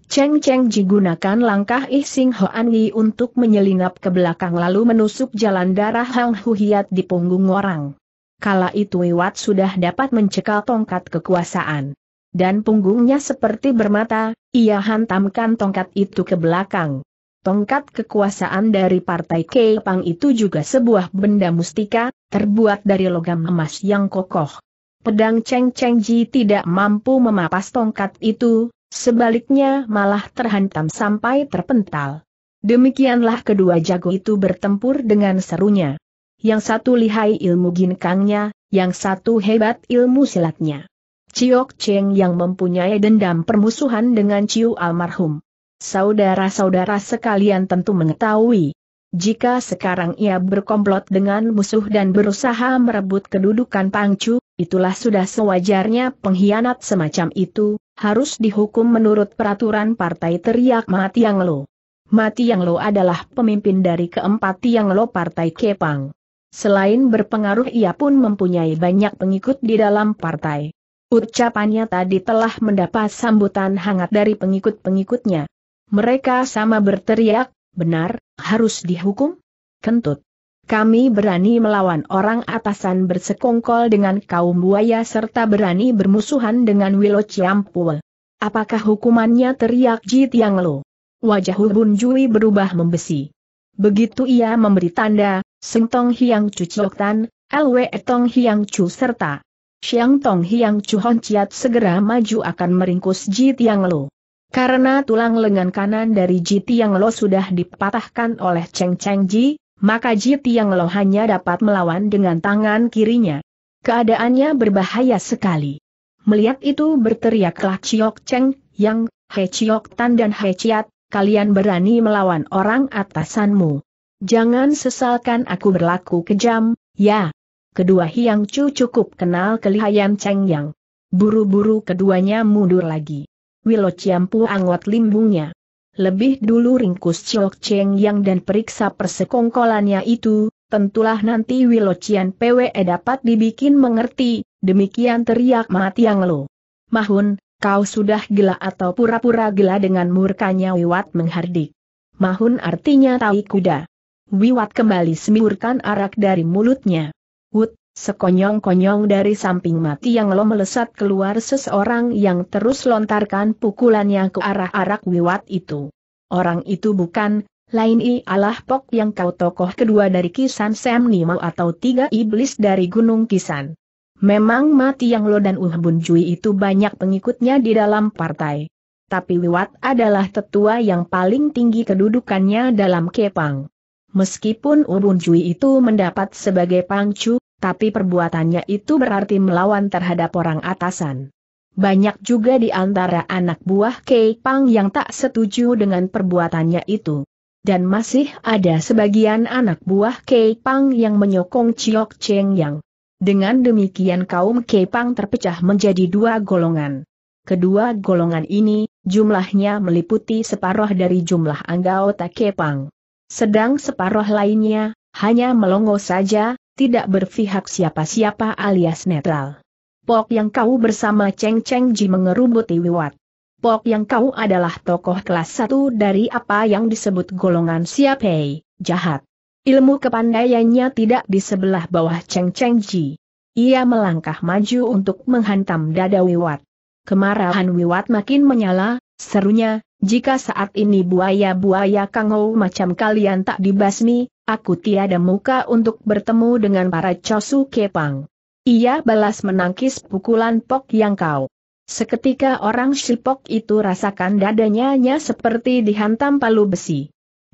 Cheng Cheng Ji gunakan langkah Ising Sing Hoan Yi untuk menyelinap ke belakang lalu menusuk jalan darah Hang Hu Hiat di punggung orang. Kala itu Iwat sudah dapat mencekal tongkat kekuasaan. Dan punggungnya seperti bermata, ia hantamkan tongkat itu ke belakang. Tongkat kekuasaan dari partai Kepang itu juga sebuah benda mustika, terbuat dari logam emas yang kokoh pedang Cheng Cheng Ji tidak mampu memapas tongkat itu, sebaliknya malah terhantam sampai terpental. Demikianlah kedua jago itu bertempur dengan serunya. Yang satu lihai ilmu ginkangnya, yang satu hebat ilmu silatnya. Ciok Cheng yang mempunyai dendam permusuhan dengan Ciu almarhum. Saudara-saudara sekalian tentu mengetahui, jika sekarang ia berkomplot dengan musuh dan berusaha merebut kedudukan Pangcu, itulah sudah sewajarnya pengkhianat semacam itu, harus dihukum menurut peraturan partai teriak Mati Yang Lo. Mati Yang Lo adalah pemimpin dari keempat Yang Lo Partai Kepang. Selain berpengaruh ia pun mempunyai banyak pengikut di dalam partai. Ucapannya tadi telah mendapat sambutan hangat dari pengikut-pengikutnya. Mereka sama berteriak, Benar, harus dihukum? Kentut. Kami berani melawan orang atasan bersekongkol dengan kaum buaya serta berani bermusuhan dengan Wilo Ciampul. Apakah hukumannya teriak Ji Tiang Lo? Wajah Hubun Jui berubah membesi. Begitu ia memberi tanda, Seng Tong Hiang Chu Chok Tan, Lwe Tong Hiang Chu serta Xiang Tong Hiang Chu Hon Chiat segera maju akan meringkus Ji Tiang Lo. Karena tulang lengan kanan dari Jiti yang Lo sudah dipatahkan oleh Cheng Cheng Ji, maka Jiti yang Lo hanya dapat melawan dengan tangan kirinya. Keadaannya berbahaya sekali. Melihat itu berteriaklah Chiok Cheng, Yang, He Chiok Tan dan He Chiat, kalian berani melawan orang atasanmu. Jangan sesalkan aku berlaku kejam, ya. Kedua Hiang Chu cukup kenal kelihayan Cheng Yang. Buru-buru keduanya mundur lagi. Wilo Ciampu anggot limbungnya. Lebih dulu ringkus Ciok Cheng Yang dan periksa persekongkolannya itu, tentulah nanti Wilo Cian PWE dapat dibikin mengerti, demikian teriak mati yang Lo. Mahun, kau sudah gila atau pura-pura gila dengan murkanya Wiwat menghardik. Mahun artinya tai kuda. Wiwat kembali semburkan arak dari mulutnya. Sekonyong-konyong dari samping mati yang lo melesat keluar seseorang yang terus lontarkan pukulannya ke arah arak wiwat itu. Orang itu bukan, lain ialah Pok yang kau tokoh kedua dari Kisan Sam Nimo atau tiga iblis dari Gunung Kisan. Memang mati yang lo dan Uh Bun Jui itu banyak pengikutnya di dalam partai. Tapi Wiwat adalah tetua yang paling tinggi kedudukannya dalam Kepang. Meskipun Ubun uh Jui itu mendapat sebagai pangcu, tapi perbuatannya itu berarti melawan terhadap orang atasan. Banyak juga di antara anak buah Kei Pang yang tak setuju dengan perbuatannya itu. Dan masih ada sebagian anak buah Kei Pang yang menyokong Chiok Cheng Yang. Dengan demikian kaum Kei Pang terpecah menjadi dua golongan. Kedua golongan ini, jumlahnya meliputi separuh dari jumlah anggota Kei Pang. Sedang separuh lainnya, hanya melongo saja, tidak berpihak siapa-siapa alias netral. Pok yang kau bersama Cheng Cheng Ji mengerubuti Wiwat. Pok yang kau adalah tokoh kelas satu dari apa yang disebut golongan siapai, jahat. Ilmu kepandaiannya tidak di sebelah bawah Cheng Cheng Ji. Ia melangkah maju untuk menghantam dada Wiwat. Kemarahan Wiwat makin menyala, serunya, jika saat ini buaya-buaya kangau macam kalian tak dibasmi, aku tiada muka untuk bertemu dengan para Chosu Kepang. Ia balas menangkis pukulan Pok yang kau. Seketika orang Shipok itu rasakan dadanya seperti dihantam palu besi.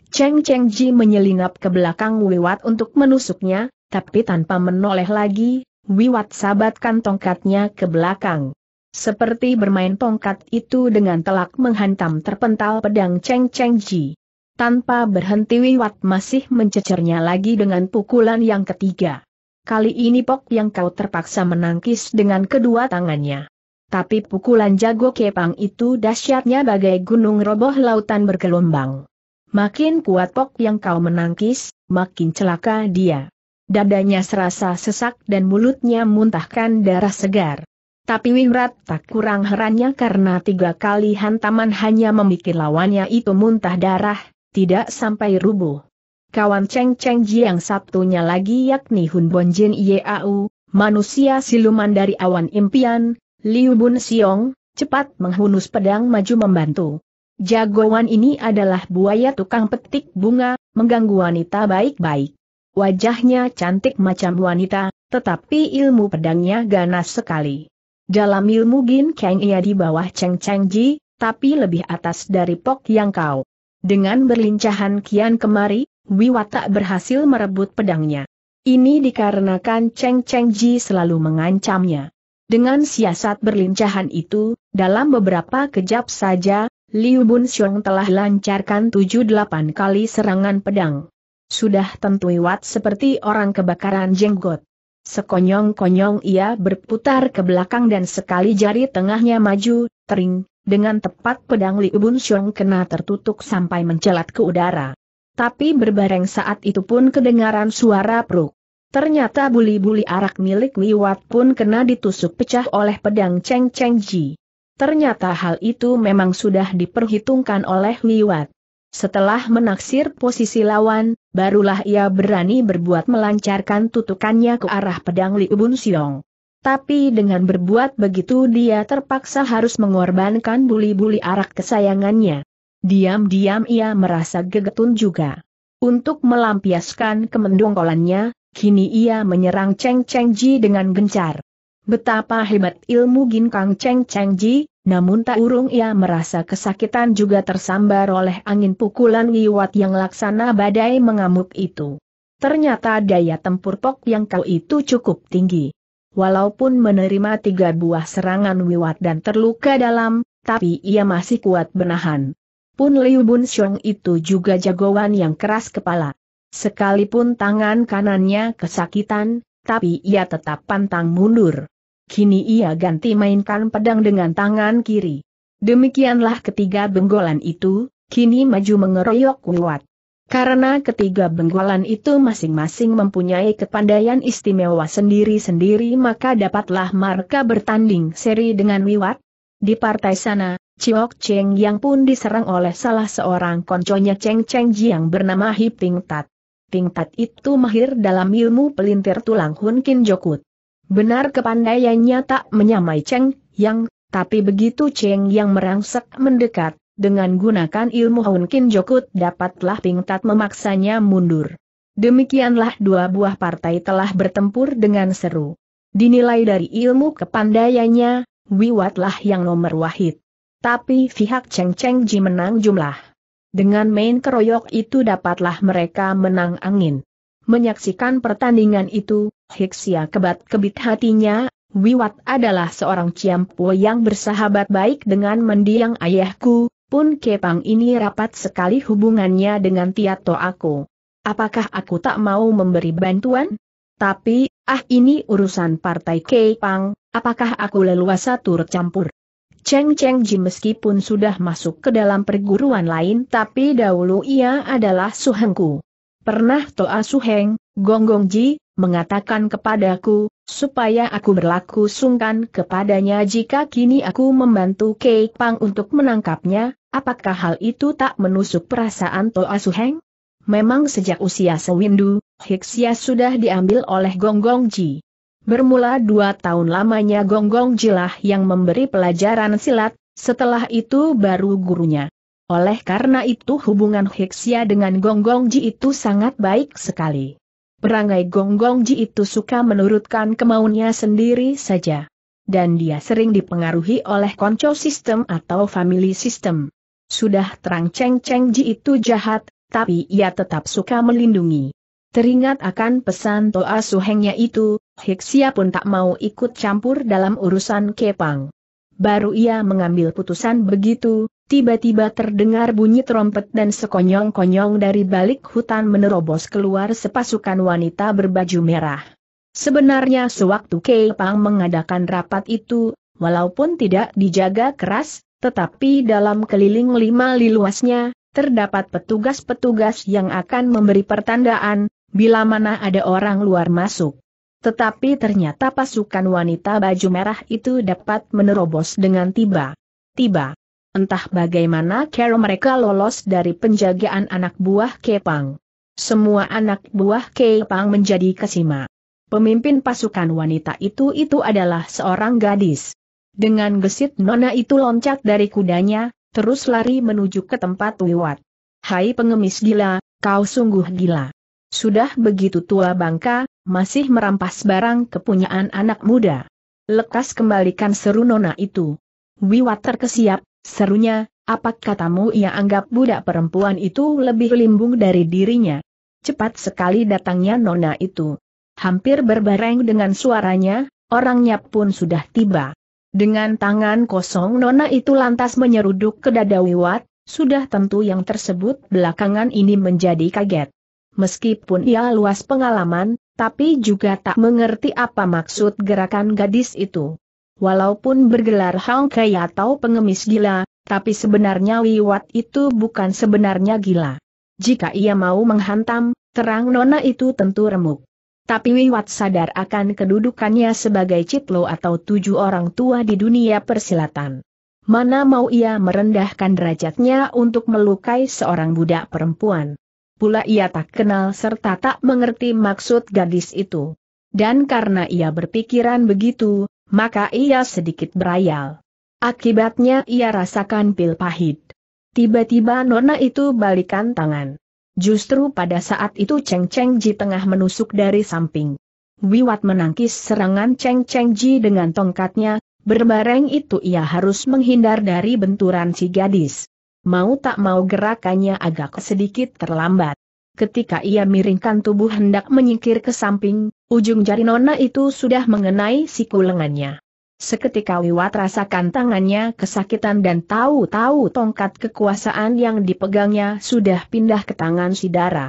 Cheng Cheng Ji menyelinap ke belakang Wiwat untuk menusuknya, tapi tanpa menoleh lagi, Wiwat sabatkan tongkatnya ke belakang. Seperti bermain tongkat itu dengan telak menghantam terpental pedang Cheng Cheng Ji. Tanpa berhenti Wiwat masih mencecernya lagi dengan pukulan yang ketiga. Kali ini Pok yang kau terpaksa menangkis dengan kedua tangannya. Tapi pukulan jago kepang itu dahsyatnya bagai gunung roboh lautan bergelombang. Makin kuat Pok yang kau menangkis, makin celaka dia. Dadanya serasa sesak dan mulutnya muntahkan darah segar. Tapi Winrat tak kurang herannya karena tiga kali hantaman hanya memikir lawannya itu muntah darah, tidak sampai rubuh. Kawan Cheng Cheng Ji yang satunya lagi yakni Hun Bon Bonjin Yau, manusia siluman dari awan impian, Liu Bun Siong, cepat menghunus pedang maju membantu. Jagoan ini adalah buaya tukang petik bunga, mengganggu wanita baik-baik. Wajahnya cantik macam wanita, tetapi ilmu pedangnya ganas sekali. Dalam ilmu Gin Kang ia di bawah Cheng Cheng Ji, tapi lebih atas dari Pok Yang Kau. Dengan berlincahan kian kemari, Wiwata berhasil merebut pedangnya. Ini dikarenakan Cheng Cheng Ji selalu mengancamnya. Dengan siasat berlincahan itu, dalam beberapa kejap saja, Liu Bun Xiong telah lancarkan 7-8 kali serangan pedang. Sudah tentu Wat seperti orang kebakaran jenggot. Sekonyong-konyong ia berputar ke belakang dan sekali jari tengahnya maju, tering, dengan tepat pedang Li Bun Xiong kena tertutup sampai mencelat ke udara. Tapi berbareng saat itu pun kedengaran suara peruk. Ternyata buli-buli arak milik Liwat pun kena ditusuk pecah oleh pedang Cheng Cheng Ji. Ternyata hal itu memang sudah diperhitungkan oleh Liwat. Setelah menaksir posisi lawan, barulah ia berani berbuat melancarkan tutukannya ke arah pedang Li Bun Xiong. Tapi dengan berbuat begitu dia terpaksa harus mengorbankan buli-buli arak kesayangannya. Diam-diam ia merasa gegetun juga. Untuk melampiaskan kemendongkolannya, kini ia menyerang Cheng Cheng Ji dengan gencar. Betapa hebat ilmu ginkang Cheng Cheng Ji, namun tak urung ia merasa kesakitan juga tersambar oleh angin pukulan liwat yang laksana badai mengamuk itu. Ternyata daya tempur Pok Yang Kau itu cukup tinggi walaupun menerima tiga buah serangan wiwat dan terluka dalam, tapi ia masih kuat benahan. Pun Liu Bun Xiong itu juga jagoan yang keras kepala. Sekalipun tangan kanannya kesakitan, tapi ia tetap pantang mundur. Kini ia ganti mainkan pedang dengan tangan kiri. Demikianlah ketiga benggolan itu, kini maju mengeroyok Wiwat. Karena ketiga benggolan itu masing-masing mempunyai kepandaian istimewa sendiri-sendiri maka dapatlah mereka bertanding seri dengan Wiwat. Di partai sana, Chiok Cheng yang pun diserang oleh salah seorang konconya Cheng Cheng Jiang bernama Hip Ting Tat. Ping Tat itu mahir dalam ilmu pelintir tulang Hun Kin Jokut. Benar kepandaiannya tak menyamai Cheng Yang, tapi begitu Cheng Yang merangsek mendekat, dengan gunakan ilmu Honkin Jokut dapatlah Pingtat memaksanya mundur. Demikianlah dua buah partai telah bertempur dengan seru. Dinilai dari ilmu kepandaiannya, Wiwatlah yang nomor wahid. Tapi pihak Cheng Cheng Ji menang jumlah. Dengan main keroyok itu dapatlah mereka menang angin. Menyaksikan pertandingan itu, Hiksia kebat-kebit hatinya, Wiwat adalah seorang Ciampu yang bersahabat baik dengan mendiang ayahku, pun Kepang ini rapat sekali hubungannya dengan Tiato aku. Apakah aku tak mau memberi bantuan? Tapi, ah ini urusan partai Kepang, apakah aku leluasa turut campur? Cheng Cheng Ji meskipun sudah masuk ke dalam perguruan lain tapi dahulu ia adalah suhengku. Pernah Toa Suheng, Gonggong Ji, mengatakan kepadaku, supaya aku berlaku sungkan kepadanya jika kini aku membantu Kei Pang untuk menangkapnya, apakah hal itu tak menusuk perasaan Toa Su Heng? Memang sejak usia sewindu, Hiksia sudah diambil oleh Gong Gong Ji. Bermula dua tahun lamanya Gong Ji Jilah yang memberi pelajaran silat, setelah itu baru gurunya. Oleh karena itu hubungan Hiksia dengan Gong Gong Ji itu sangat baik sekali. Perangai gonggong Ji itu suka menurutkan kemauannya sendiri saja. Dan dia sering dipengaruhi oleh konco sistem atau family system. Sudah terang Cheng Cheng Ji itu jahat, tapi ia tetap suka melindungi. Teringat akan pesan Toa Suhengnya itu, Hixia pun tak mau ikut campur dalam urusan Kepang. Baru ia mengambil putusan begitu, Tiba-tiba terdengar bunyi trompet dan sekonyong-konyong dari balik hutan menerobos keluar sepasukan wanita berbaju merah. Sebenarnya sewaktu Kei Pang mengadakan rapat itu, walaupun tidak dijaga keras, tetapi dalam keliling lima liluasnya, terdapat petugas-petugas yang akan memberi pertandaan, bila mana ada orang luar masuk. Tetapi ternyata pasukan wanita baju merah itu dapat menerobos dengan tiba-tiba. Entah bagaimana cara mereka lolos dari penjagaan anak buah Kepang. Semua anak buah Kepang menjadi kesima. Pemimpin pasukan wanita itu itu adalah seorang gadis. Dengan gesit Nona itu loncat dari kudanya, terus lari menuju ke tempat wiwat. Hai pengemis gila, kau sungguh gila. Sudah begitu tua bangka, masih merampas barang kepunyaan anak muda. Lekas kembalikan seru Nona itu. Wiwat terkesiap, Serunya, apa katamu ia anggap budak perempuan itu lebih limbung dari dirinya? Cepat sekali datangnya nona itu. Hampir berbareng dengan suaranya, orangnya pun sudah tiba. Dengan tangan kosong nona itu lantas menyeruduk ke dada Wiwat, sudah tentu yang tersebut belakangan ini menjadi kaget. Meskipun ia luas pengalaman, tapi juga tak mengerti apa maksud gerakan gadis itu. Walaupun bergelar Hang Kai atau pengemis gila, tapi sebenarnya Liwat itu bukan sebenarnya gila. Jika ia mau menghantam, terang nona itu tentu remuk. Tapi Wiwat sadar akan kedudukannya sebagai citlo atau tujuh orang tua di dunia persilatan. Mana mau ia merendahkan derajatnya untuk melukai seorang budak perempuan. Pula ia tak kenal serta tak mengerti maksud gadis itu. Dan karena ia berpikiran begitu, maka ia sedikit berayal. Akibatnya ia rasakan pil pahit. Tiba-tiba nona itu balikan tangan. Justru pada saat itu Cheng Cheng Ji tengah menusuk dari samping. Wiwat menangkis serangan Cheng Cheng Ji dengan tongkatnya, berbareng itu ia harus menghindar dari benturan si gadis. Mau tak mau gerakannya agak sedikit terlambat ketika ia miringkan tubuh hendak menyingkir ke samping, ujung jari nona itu sudah mengenai siku lengannya. Seketika Wiwat rasakan tangannya kesakitan dan tahu-tahu tongkat kekuasaan yang dipegangnya sudah pindah ke tangan Sidara. Dara.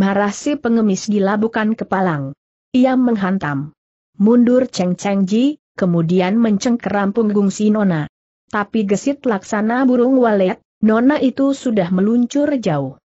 Marah si pengemis gila bukan kepalang. Ia menghantam. Mundur Cheng Cheng Ji, kemudian mencengkeram punggung si Nona. Tapi gesit laksana burung walet, Nona itu sudah meluncur jauh.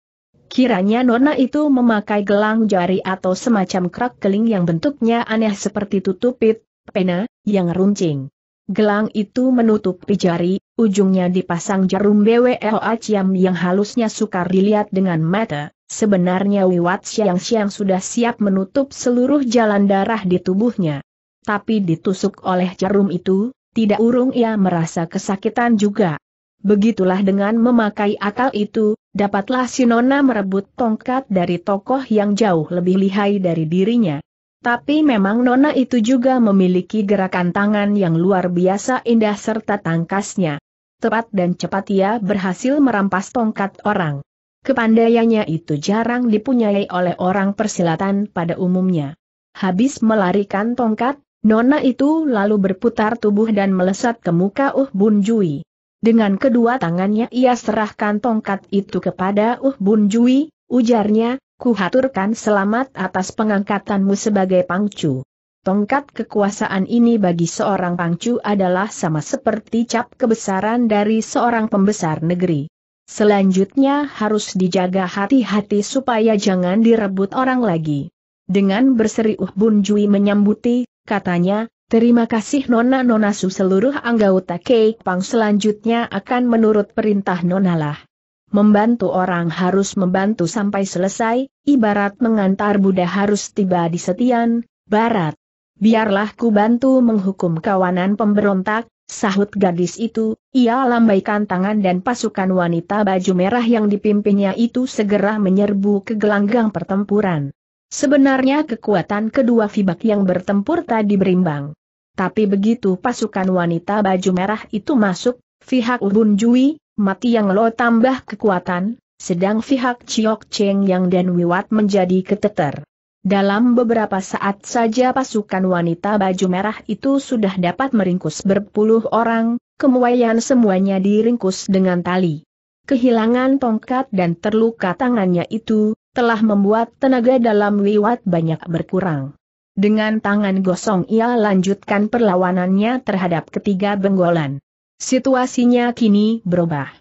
Kiranya Nona itu memakai gelang jari atau semacam kerak keling yang bentuknya aneh seperti tutupit, pena, yang runcing. Gelang itu menutupi jari, ujungnya dipasang jarum BWLA Ciam yang halusnya sukar dilihat dengan mata. Sebenarnya Wiwat Siang Siang sudah siap menutup seluruh jalan darah di tubuhnya. Tapi ditusuk oleh jarum itu, tidak urung ia merasa kesakitan juga. Begitulah dengan memakai akal itu, dapatlah Sinona merebut tongkat dari tokoh yang jauh lebih lihai dari dirinya. Tapi memang Nona itu juga memiliki gerakan tangan yang luar biasa indah serta tangkasnya. Tepat dan cepat ia berhasil merampas tongkat orang. Kepandaiannya itu jarang dipunyai oleh orang persilatan pada umumnya. Habis melarikan tongkat, Nona itu lalu berputar tubuh dan melesat ke muka Uh Bun Jui. Dengan kedua tangannya ia serahkan tongkat itu kepada Uh Bun Jui, ujarnya, kuhaturkan selamat atas pengangkatanmu sebagai pangcu. Tongkat kekuasaan ini bagi seorang pangcu adalah sama seperti cap kebesaran dari seorang pembesar negeri. Selanjutnya harus dijaga hati-hati supaya jangan direbut orang lagi. Dengan berseri Uh Bun Jui menyambuti, katanya, Terima kasih Nona Nona seluruh anggota Kek Pang selanjutnya akan menurut perintah Nona Membantu orang harus membantu sampai selesai, ibarat mengantar Buddha harus tiba di setian, barat. Biarlah ku bantu menghukum kawanan pemberontak, sahut gadis itu, ia lambaikan tangan dan pasukan wanita baju merah yang dipimpinnya itu segera menyerbu ke gelanggang pertempuran. Sebenarnya kekuatan kedua Fibak yang bertempur tadi berimbang. Tapi begitu pasukan wanita baju merah itu masuk, pihak Ubun Jui, mati yang lo tambah kekuatan, sedang pihak Chiok Cheng yang dan Wiwat menjadi keteter. Dalam beberapa saat saja pasukan wanita baju merah itu sudah dapat meringkus berpuluh orang, kemuaian semuanya diringkus dengan tali. Kehilangan tongkat dan terluka tangannya itu, telah membuat tenaga dalam Wiwat banyak berkurang. Dengan tangan gosong ia lanjutkan perlawanannya terhadap ketiga benggolan. Situasinya kini berubah.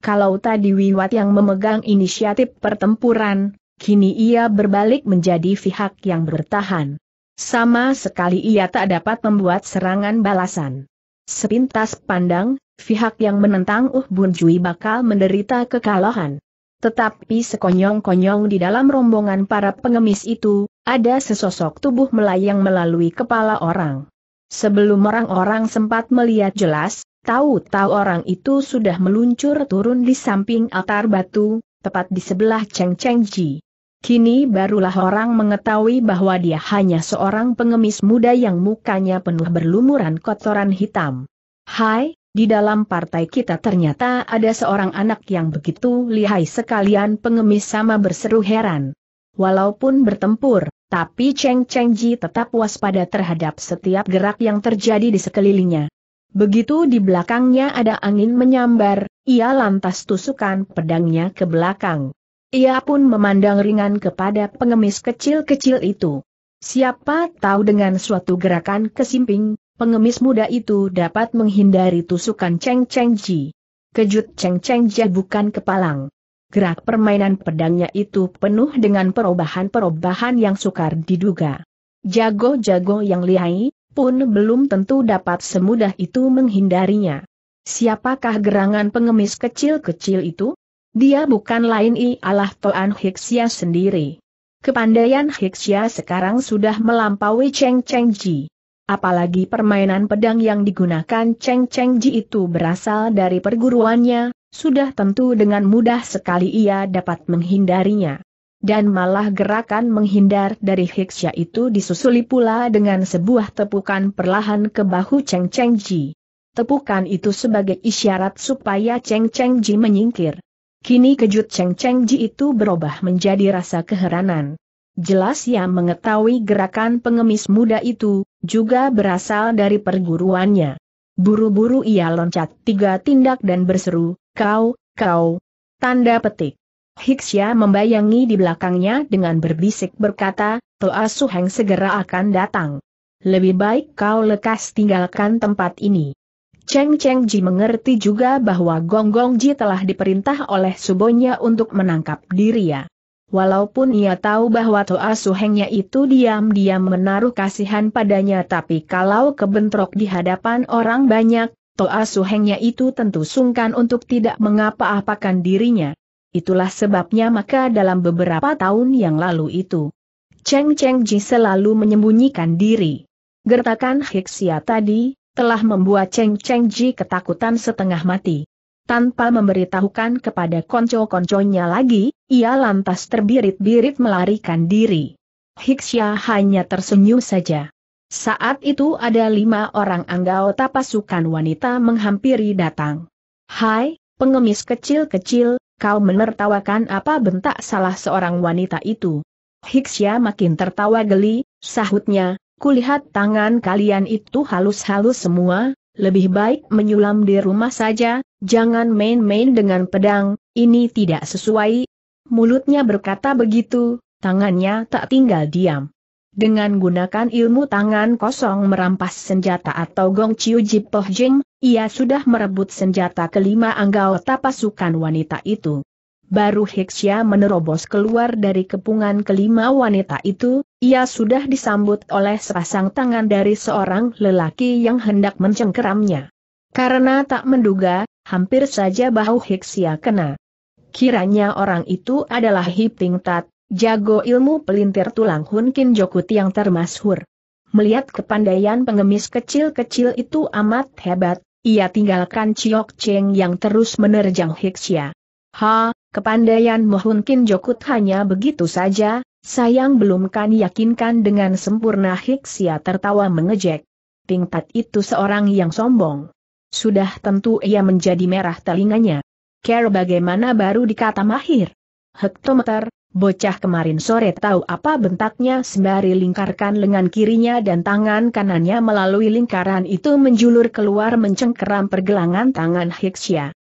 Kalau tadi Wiwat yang memegang inisiatif pertempuran, kini ia berbalik menjadi pihak yang bertahan. Sama sekali ia tak dapat membuat serangan balasan. Sepintas pandang, pihak yang menentang Uh Bun Jui bakal menderita kekalahan. Tetapi sekonyong-konyong di dalam rombongan para pengemis itu, ada sesosok tubuh melayang melalui kepala orang. Sebelum orang-orang sempat melihat jelas, tahu-tahu orang itu sudah meluncur turun di samping altar batu, tepat di sebelah Cheng Cheng Ji. Kini barulah orang mengetahui bahwa dia hanya seorang pengemis muda yang mukanya penuh berlumuran kotoran hitam. Hai, di dalam partai kita ternyata ada seorang anak yang begitu lihai sekalian pengemis sama berseru heran. Walaupun bertempur, tapi Cheng Cheng Ji tetap waspada terhadap setiap gerak yang terjadi di sekelilingnya. Begitu di belakangnya ada angin menyambar, ia lantas tusukan pedangnya ke belakang. Ia pun memandang ringan kepada pengemis kecil-kecil itu. Siapa tahu dengan suatu gerakan kesimping, pengemis muda itu dapat menghindari tusukan Cheng Cheng Ji. Kejut Cheng Cheng Ji bukan kepalang. Gerak permainan pedangnya itu penuh dengan perubahan-perubahan yang sukar diduga. Jago-jago yang lihai, pun belum tentu dapat semudah itu menghindarinya. Siapakah gerangan pengemis kecil-kecil itu? Dia bukan lain ialah Toan Hixia sendiri. Kepandaian Hixia sekarang sudah melampaui Cheng Cheng Ji apalagi permainan pedang yang digunakan Cheng Cheng Ji itu berasal dari perguruannya, sudah tentu dengan mudah sekali ia dapat menghindarinya. Dan malah gerakan menghindar dari Hiksya itu disusuli pula dengan sebuah tepukan perlahan ke bahu Cheng Cheng Ji. Tepukan itu sebagai isyarat supaya Cheng Cheng Ji menyingkir. Kini kejut Cheng Cheng Ji itu berubah menjadi rasa keheranan. Jelas ia mengetahui gerakan pengemis muda itu, juga berasal dari perguruannya. Buru-buru ia loncat tiga tindak dan berseru, kau, kau. Tanda petik. Hiksya membayangi di belakangnya dengan berbisik berkata, Toa Suheng segera akan datang. Lebih baik kau lekas tinggalkan tempat ini. Cheng Cheng Ji mengerti juga bahwa Gong Gong Ji telah diperintah oleh subonya untuk menangkap diri ya. Walaupun ia tahu bahwa Toa Suhengnya itu diam-diam menaruh kasihan padanya tapi kalau kebentrok di hadapan orang banyak, Toa Suhengnya itu tentu sungkan untuk tidak mengapa-apakan dirinya. Itulah sebabnya maka dalam beberapa tahun yang lalu itu, Cheng Cheng Ji selalu menyembunyikan diri. Gertakan Hiksia tadi, telah membuat Cheng Cheng Ji ketakutan setengah mati. Tanpa memberitahukan kepada konco-konconya lagi, ia lantas terbirit-birit melarikan diri. Hiksya hanya tersenyum saja. Saat itu ada lima orang anggota pasukan wanita menghampiri datang. Hai, pengemis kecil-kecil, kau menertawakan apa bentak salah seorang wanita itu? Hiksya makin tertawa geli, sahutnya, kulihat tangan kalian itu halus-halus semua, lebih baik menyulam di rumah saja, jangan main-main dengan pedang, ini tidak sesuai. Mulutnya berkata begitu, tangannya tak tinggal diam. Dengan gunakan ilmu tangan kosong merampas senjata atau gong ciu jipoh jing, ia sudah merebut senjata kelima anggota pasukan wanita itu baru Hexia menerobos keluar dari kepungan kelima wanita itu, ia sudah disambut oleh sepasang tangan dari seorang lelaki yang hendak mencengkeramnya. Karena tak menduga, hampir saja bahu Hexia kena. Kiranya orang itu adalah Hip Ting Tat, jago ilmu pelintir tulang Hun Kin Jokut yang termasyhur. Melihat kepandaian pengemis kecil-kecil itu amat hebat, ia tinggalkan Ciok Cheng yang terus menerjang Hexia. Ha, Kepandaian mungkin Jokut hanya begitu saja, sayang belum kan yakinkan dengan sempurna Hiksia tertawa mengejek. Tingkat itu seorang yang sombong. Sudah tentu ia menjadi merah telinganya. Care bagaimana baru dikata mahir. Hektometer, bocah kemarin sore tahu apa bentaknya sembari lingkarkan lengan kirinya dan tangan kanannya melalui lingkaran itu menjulur keluar mencengkeram pergelangan tangan Hiksia.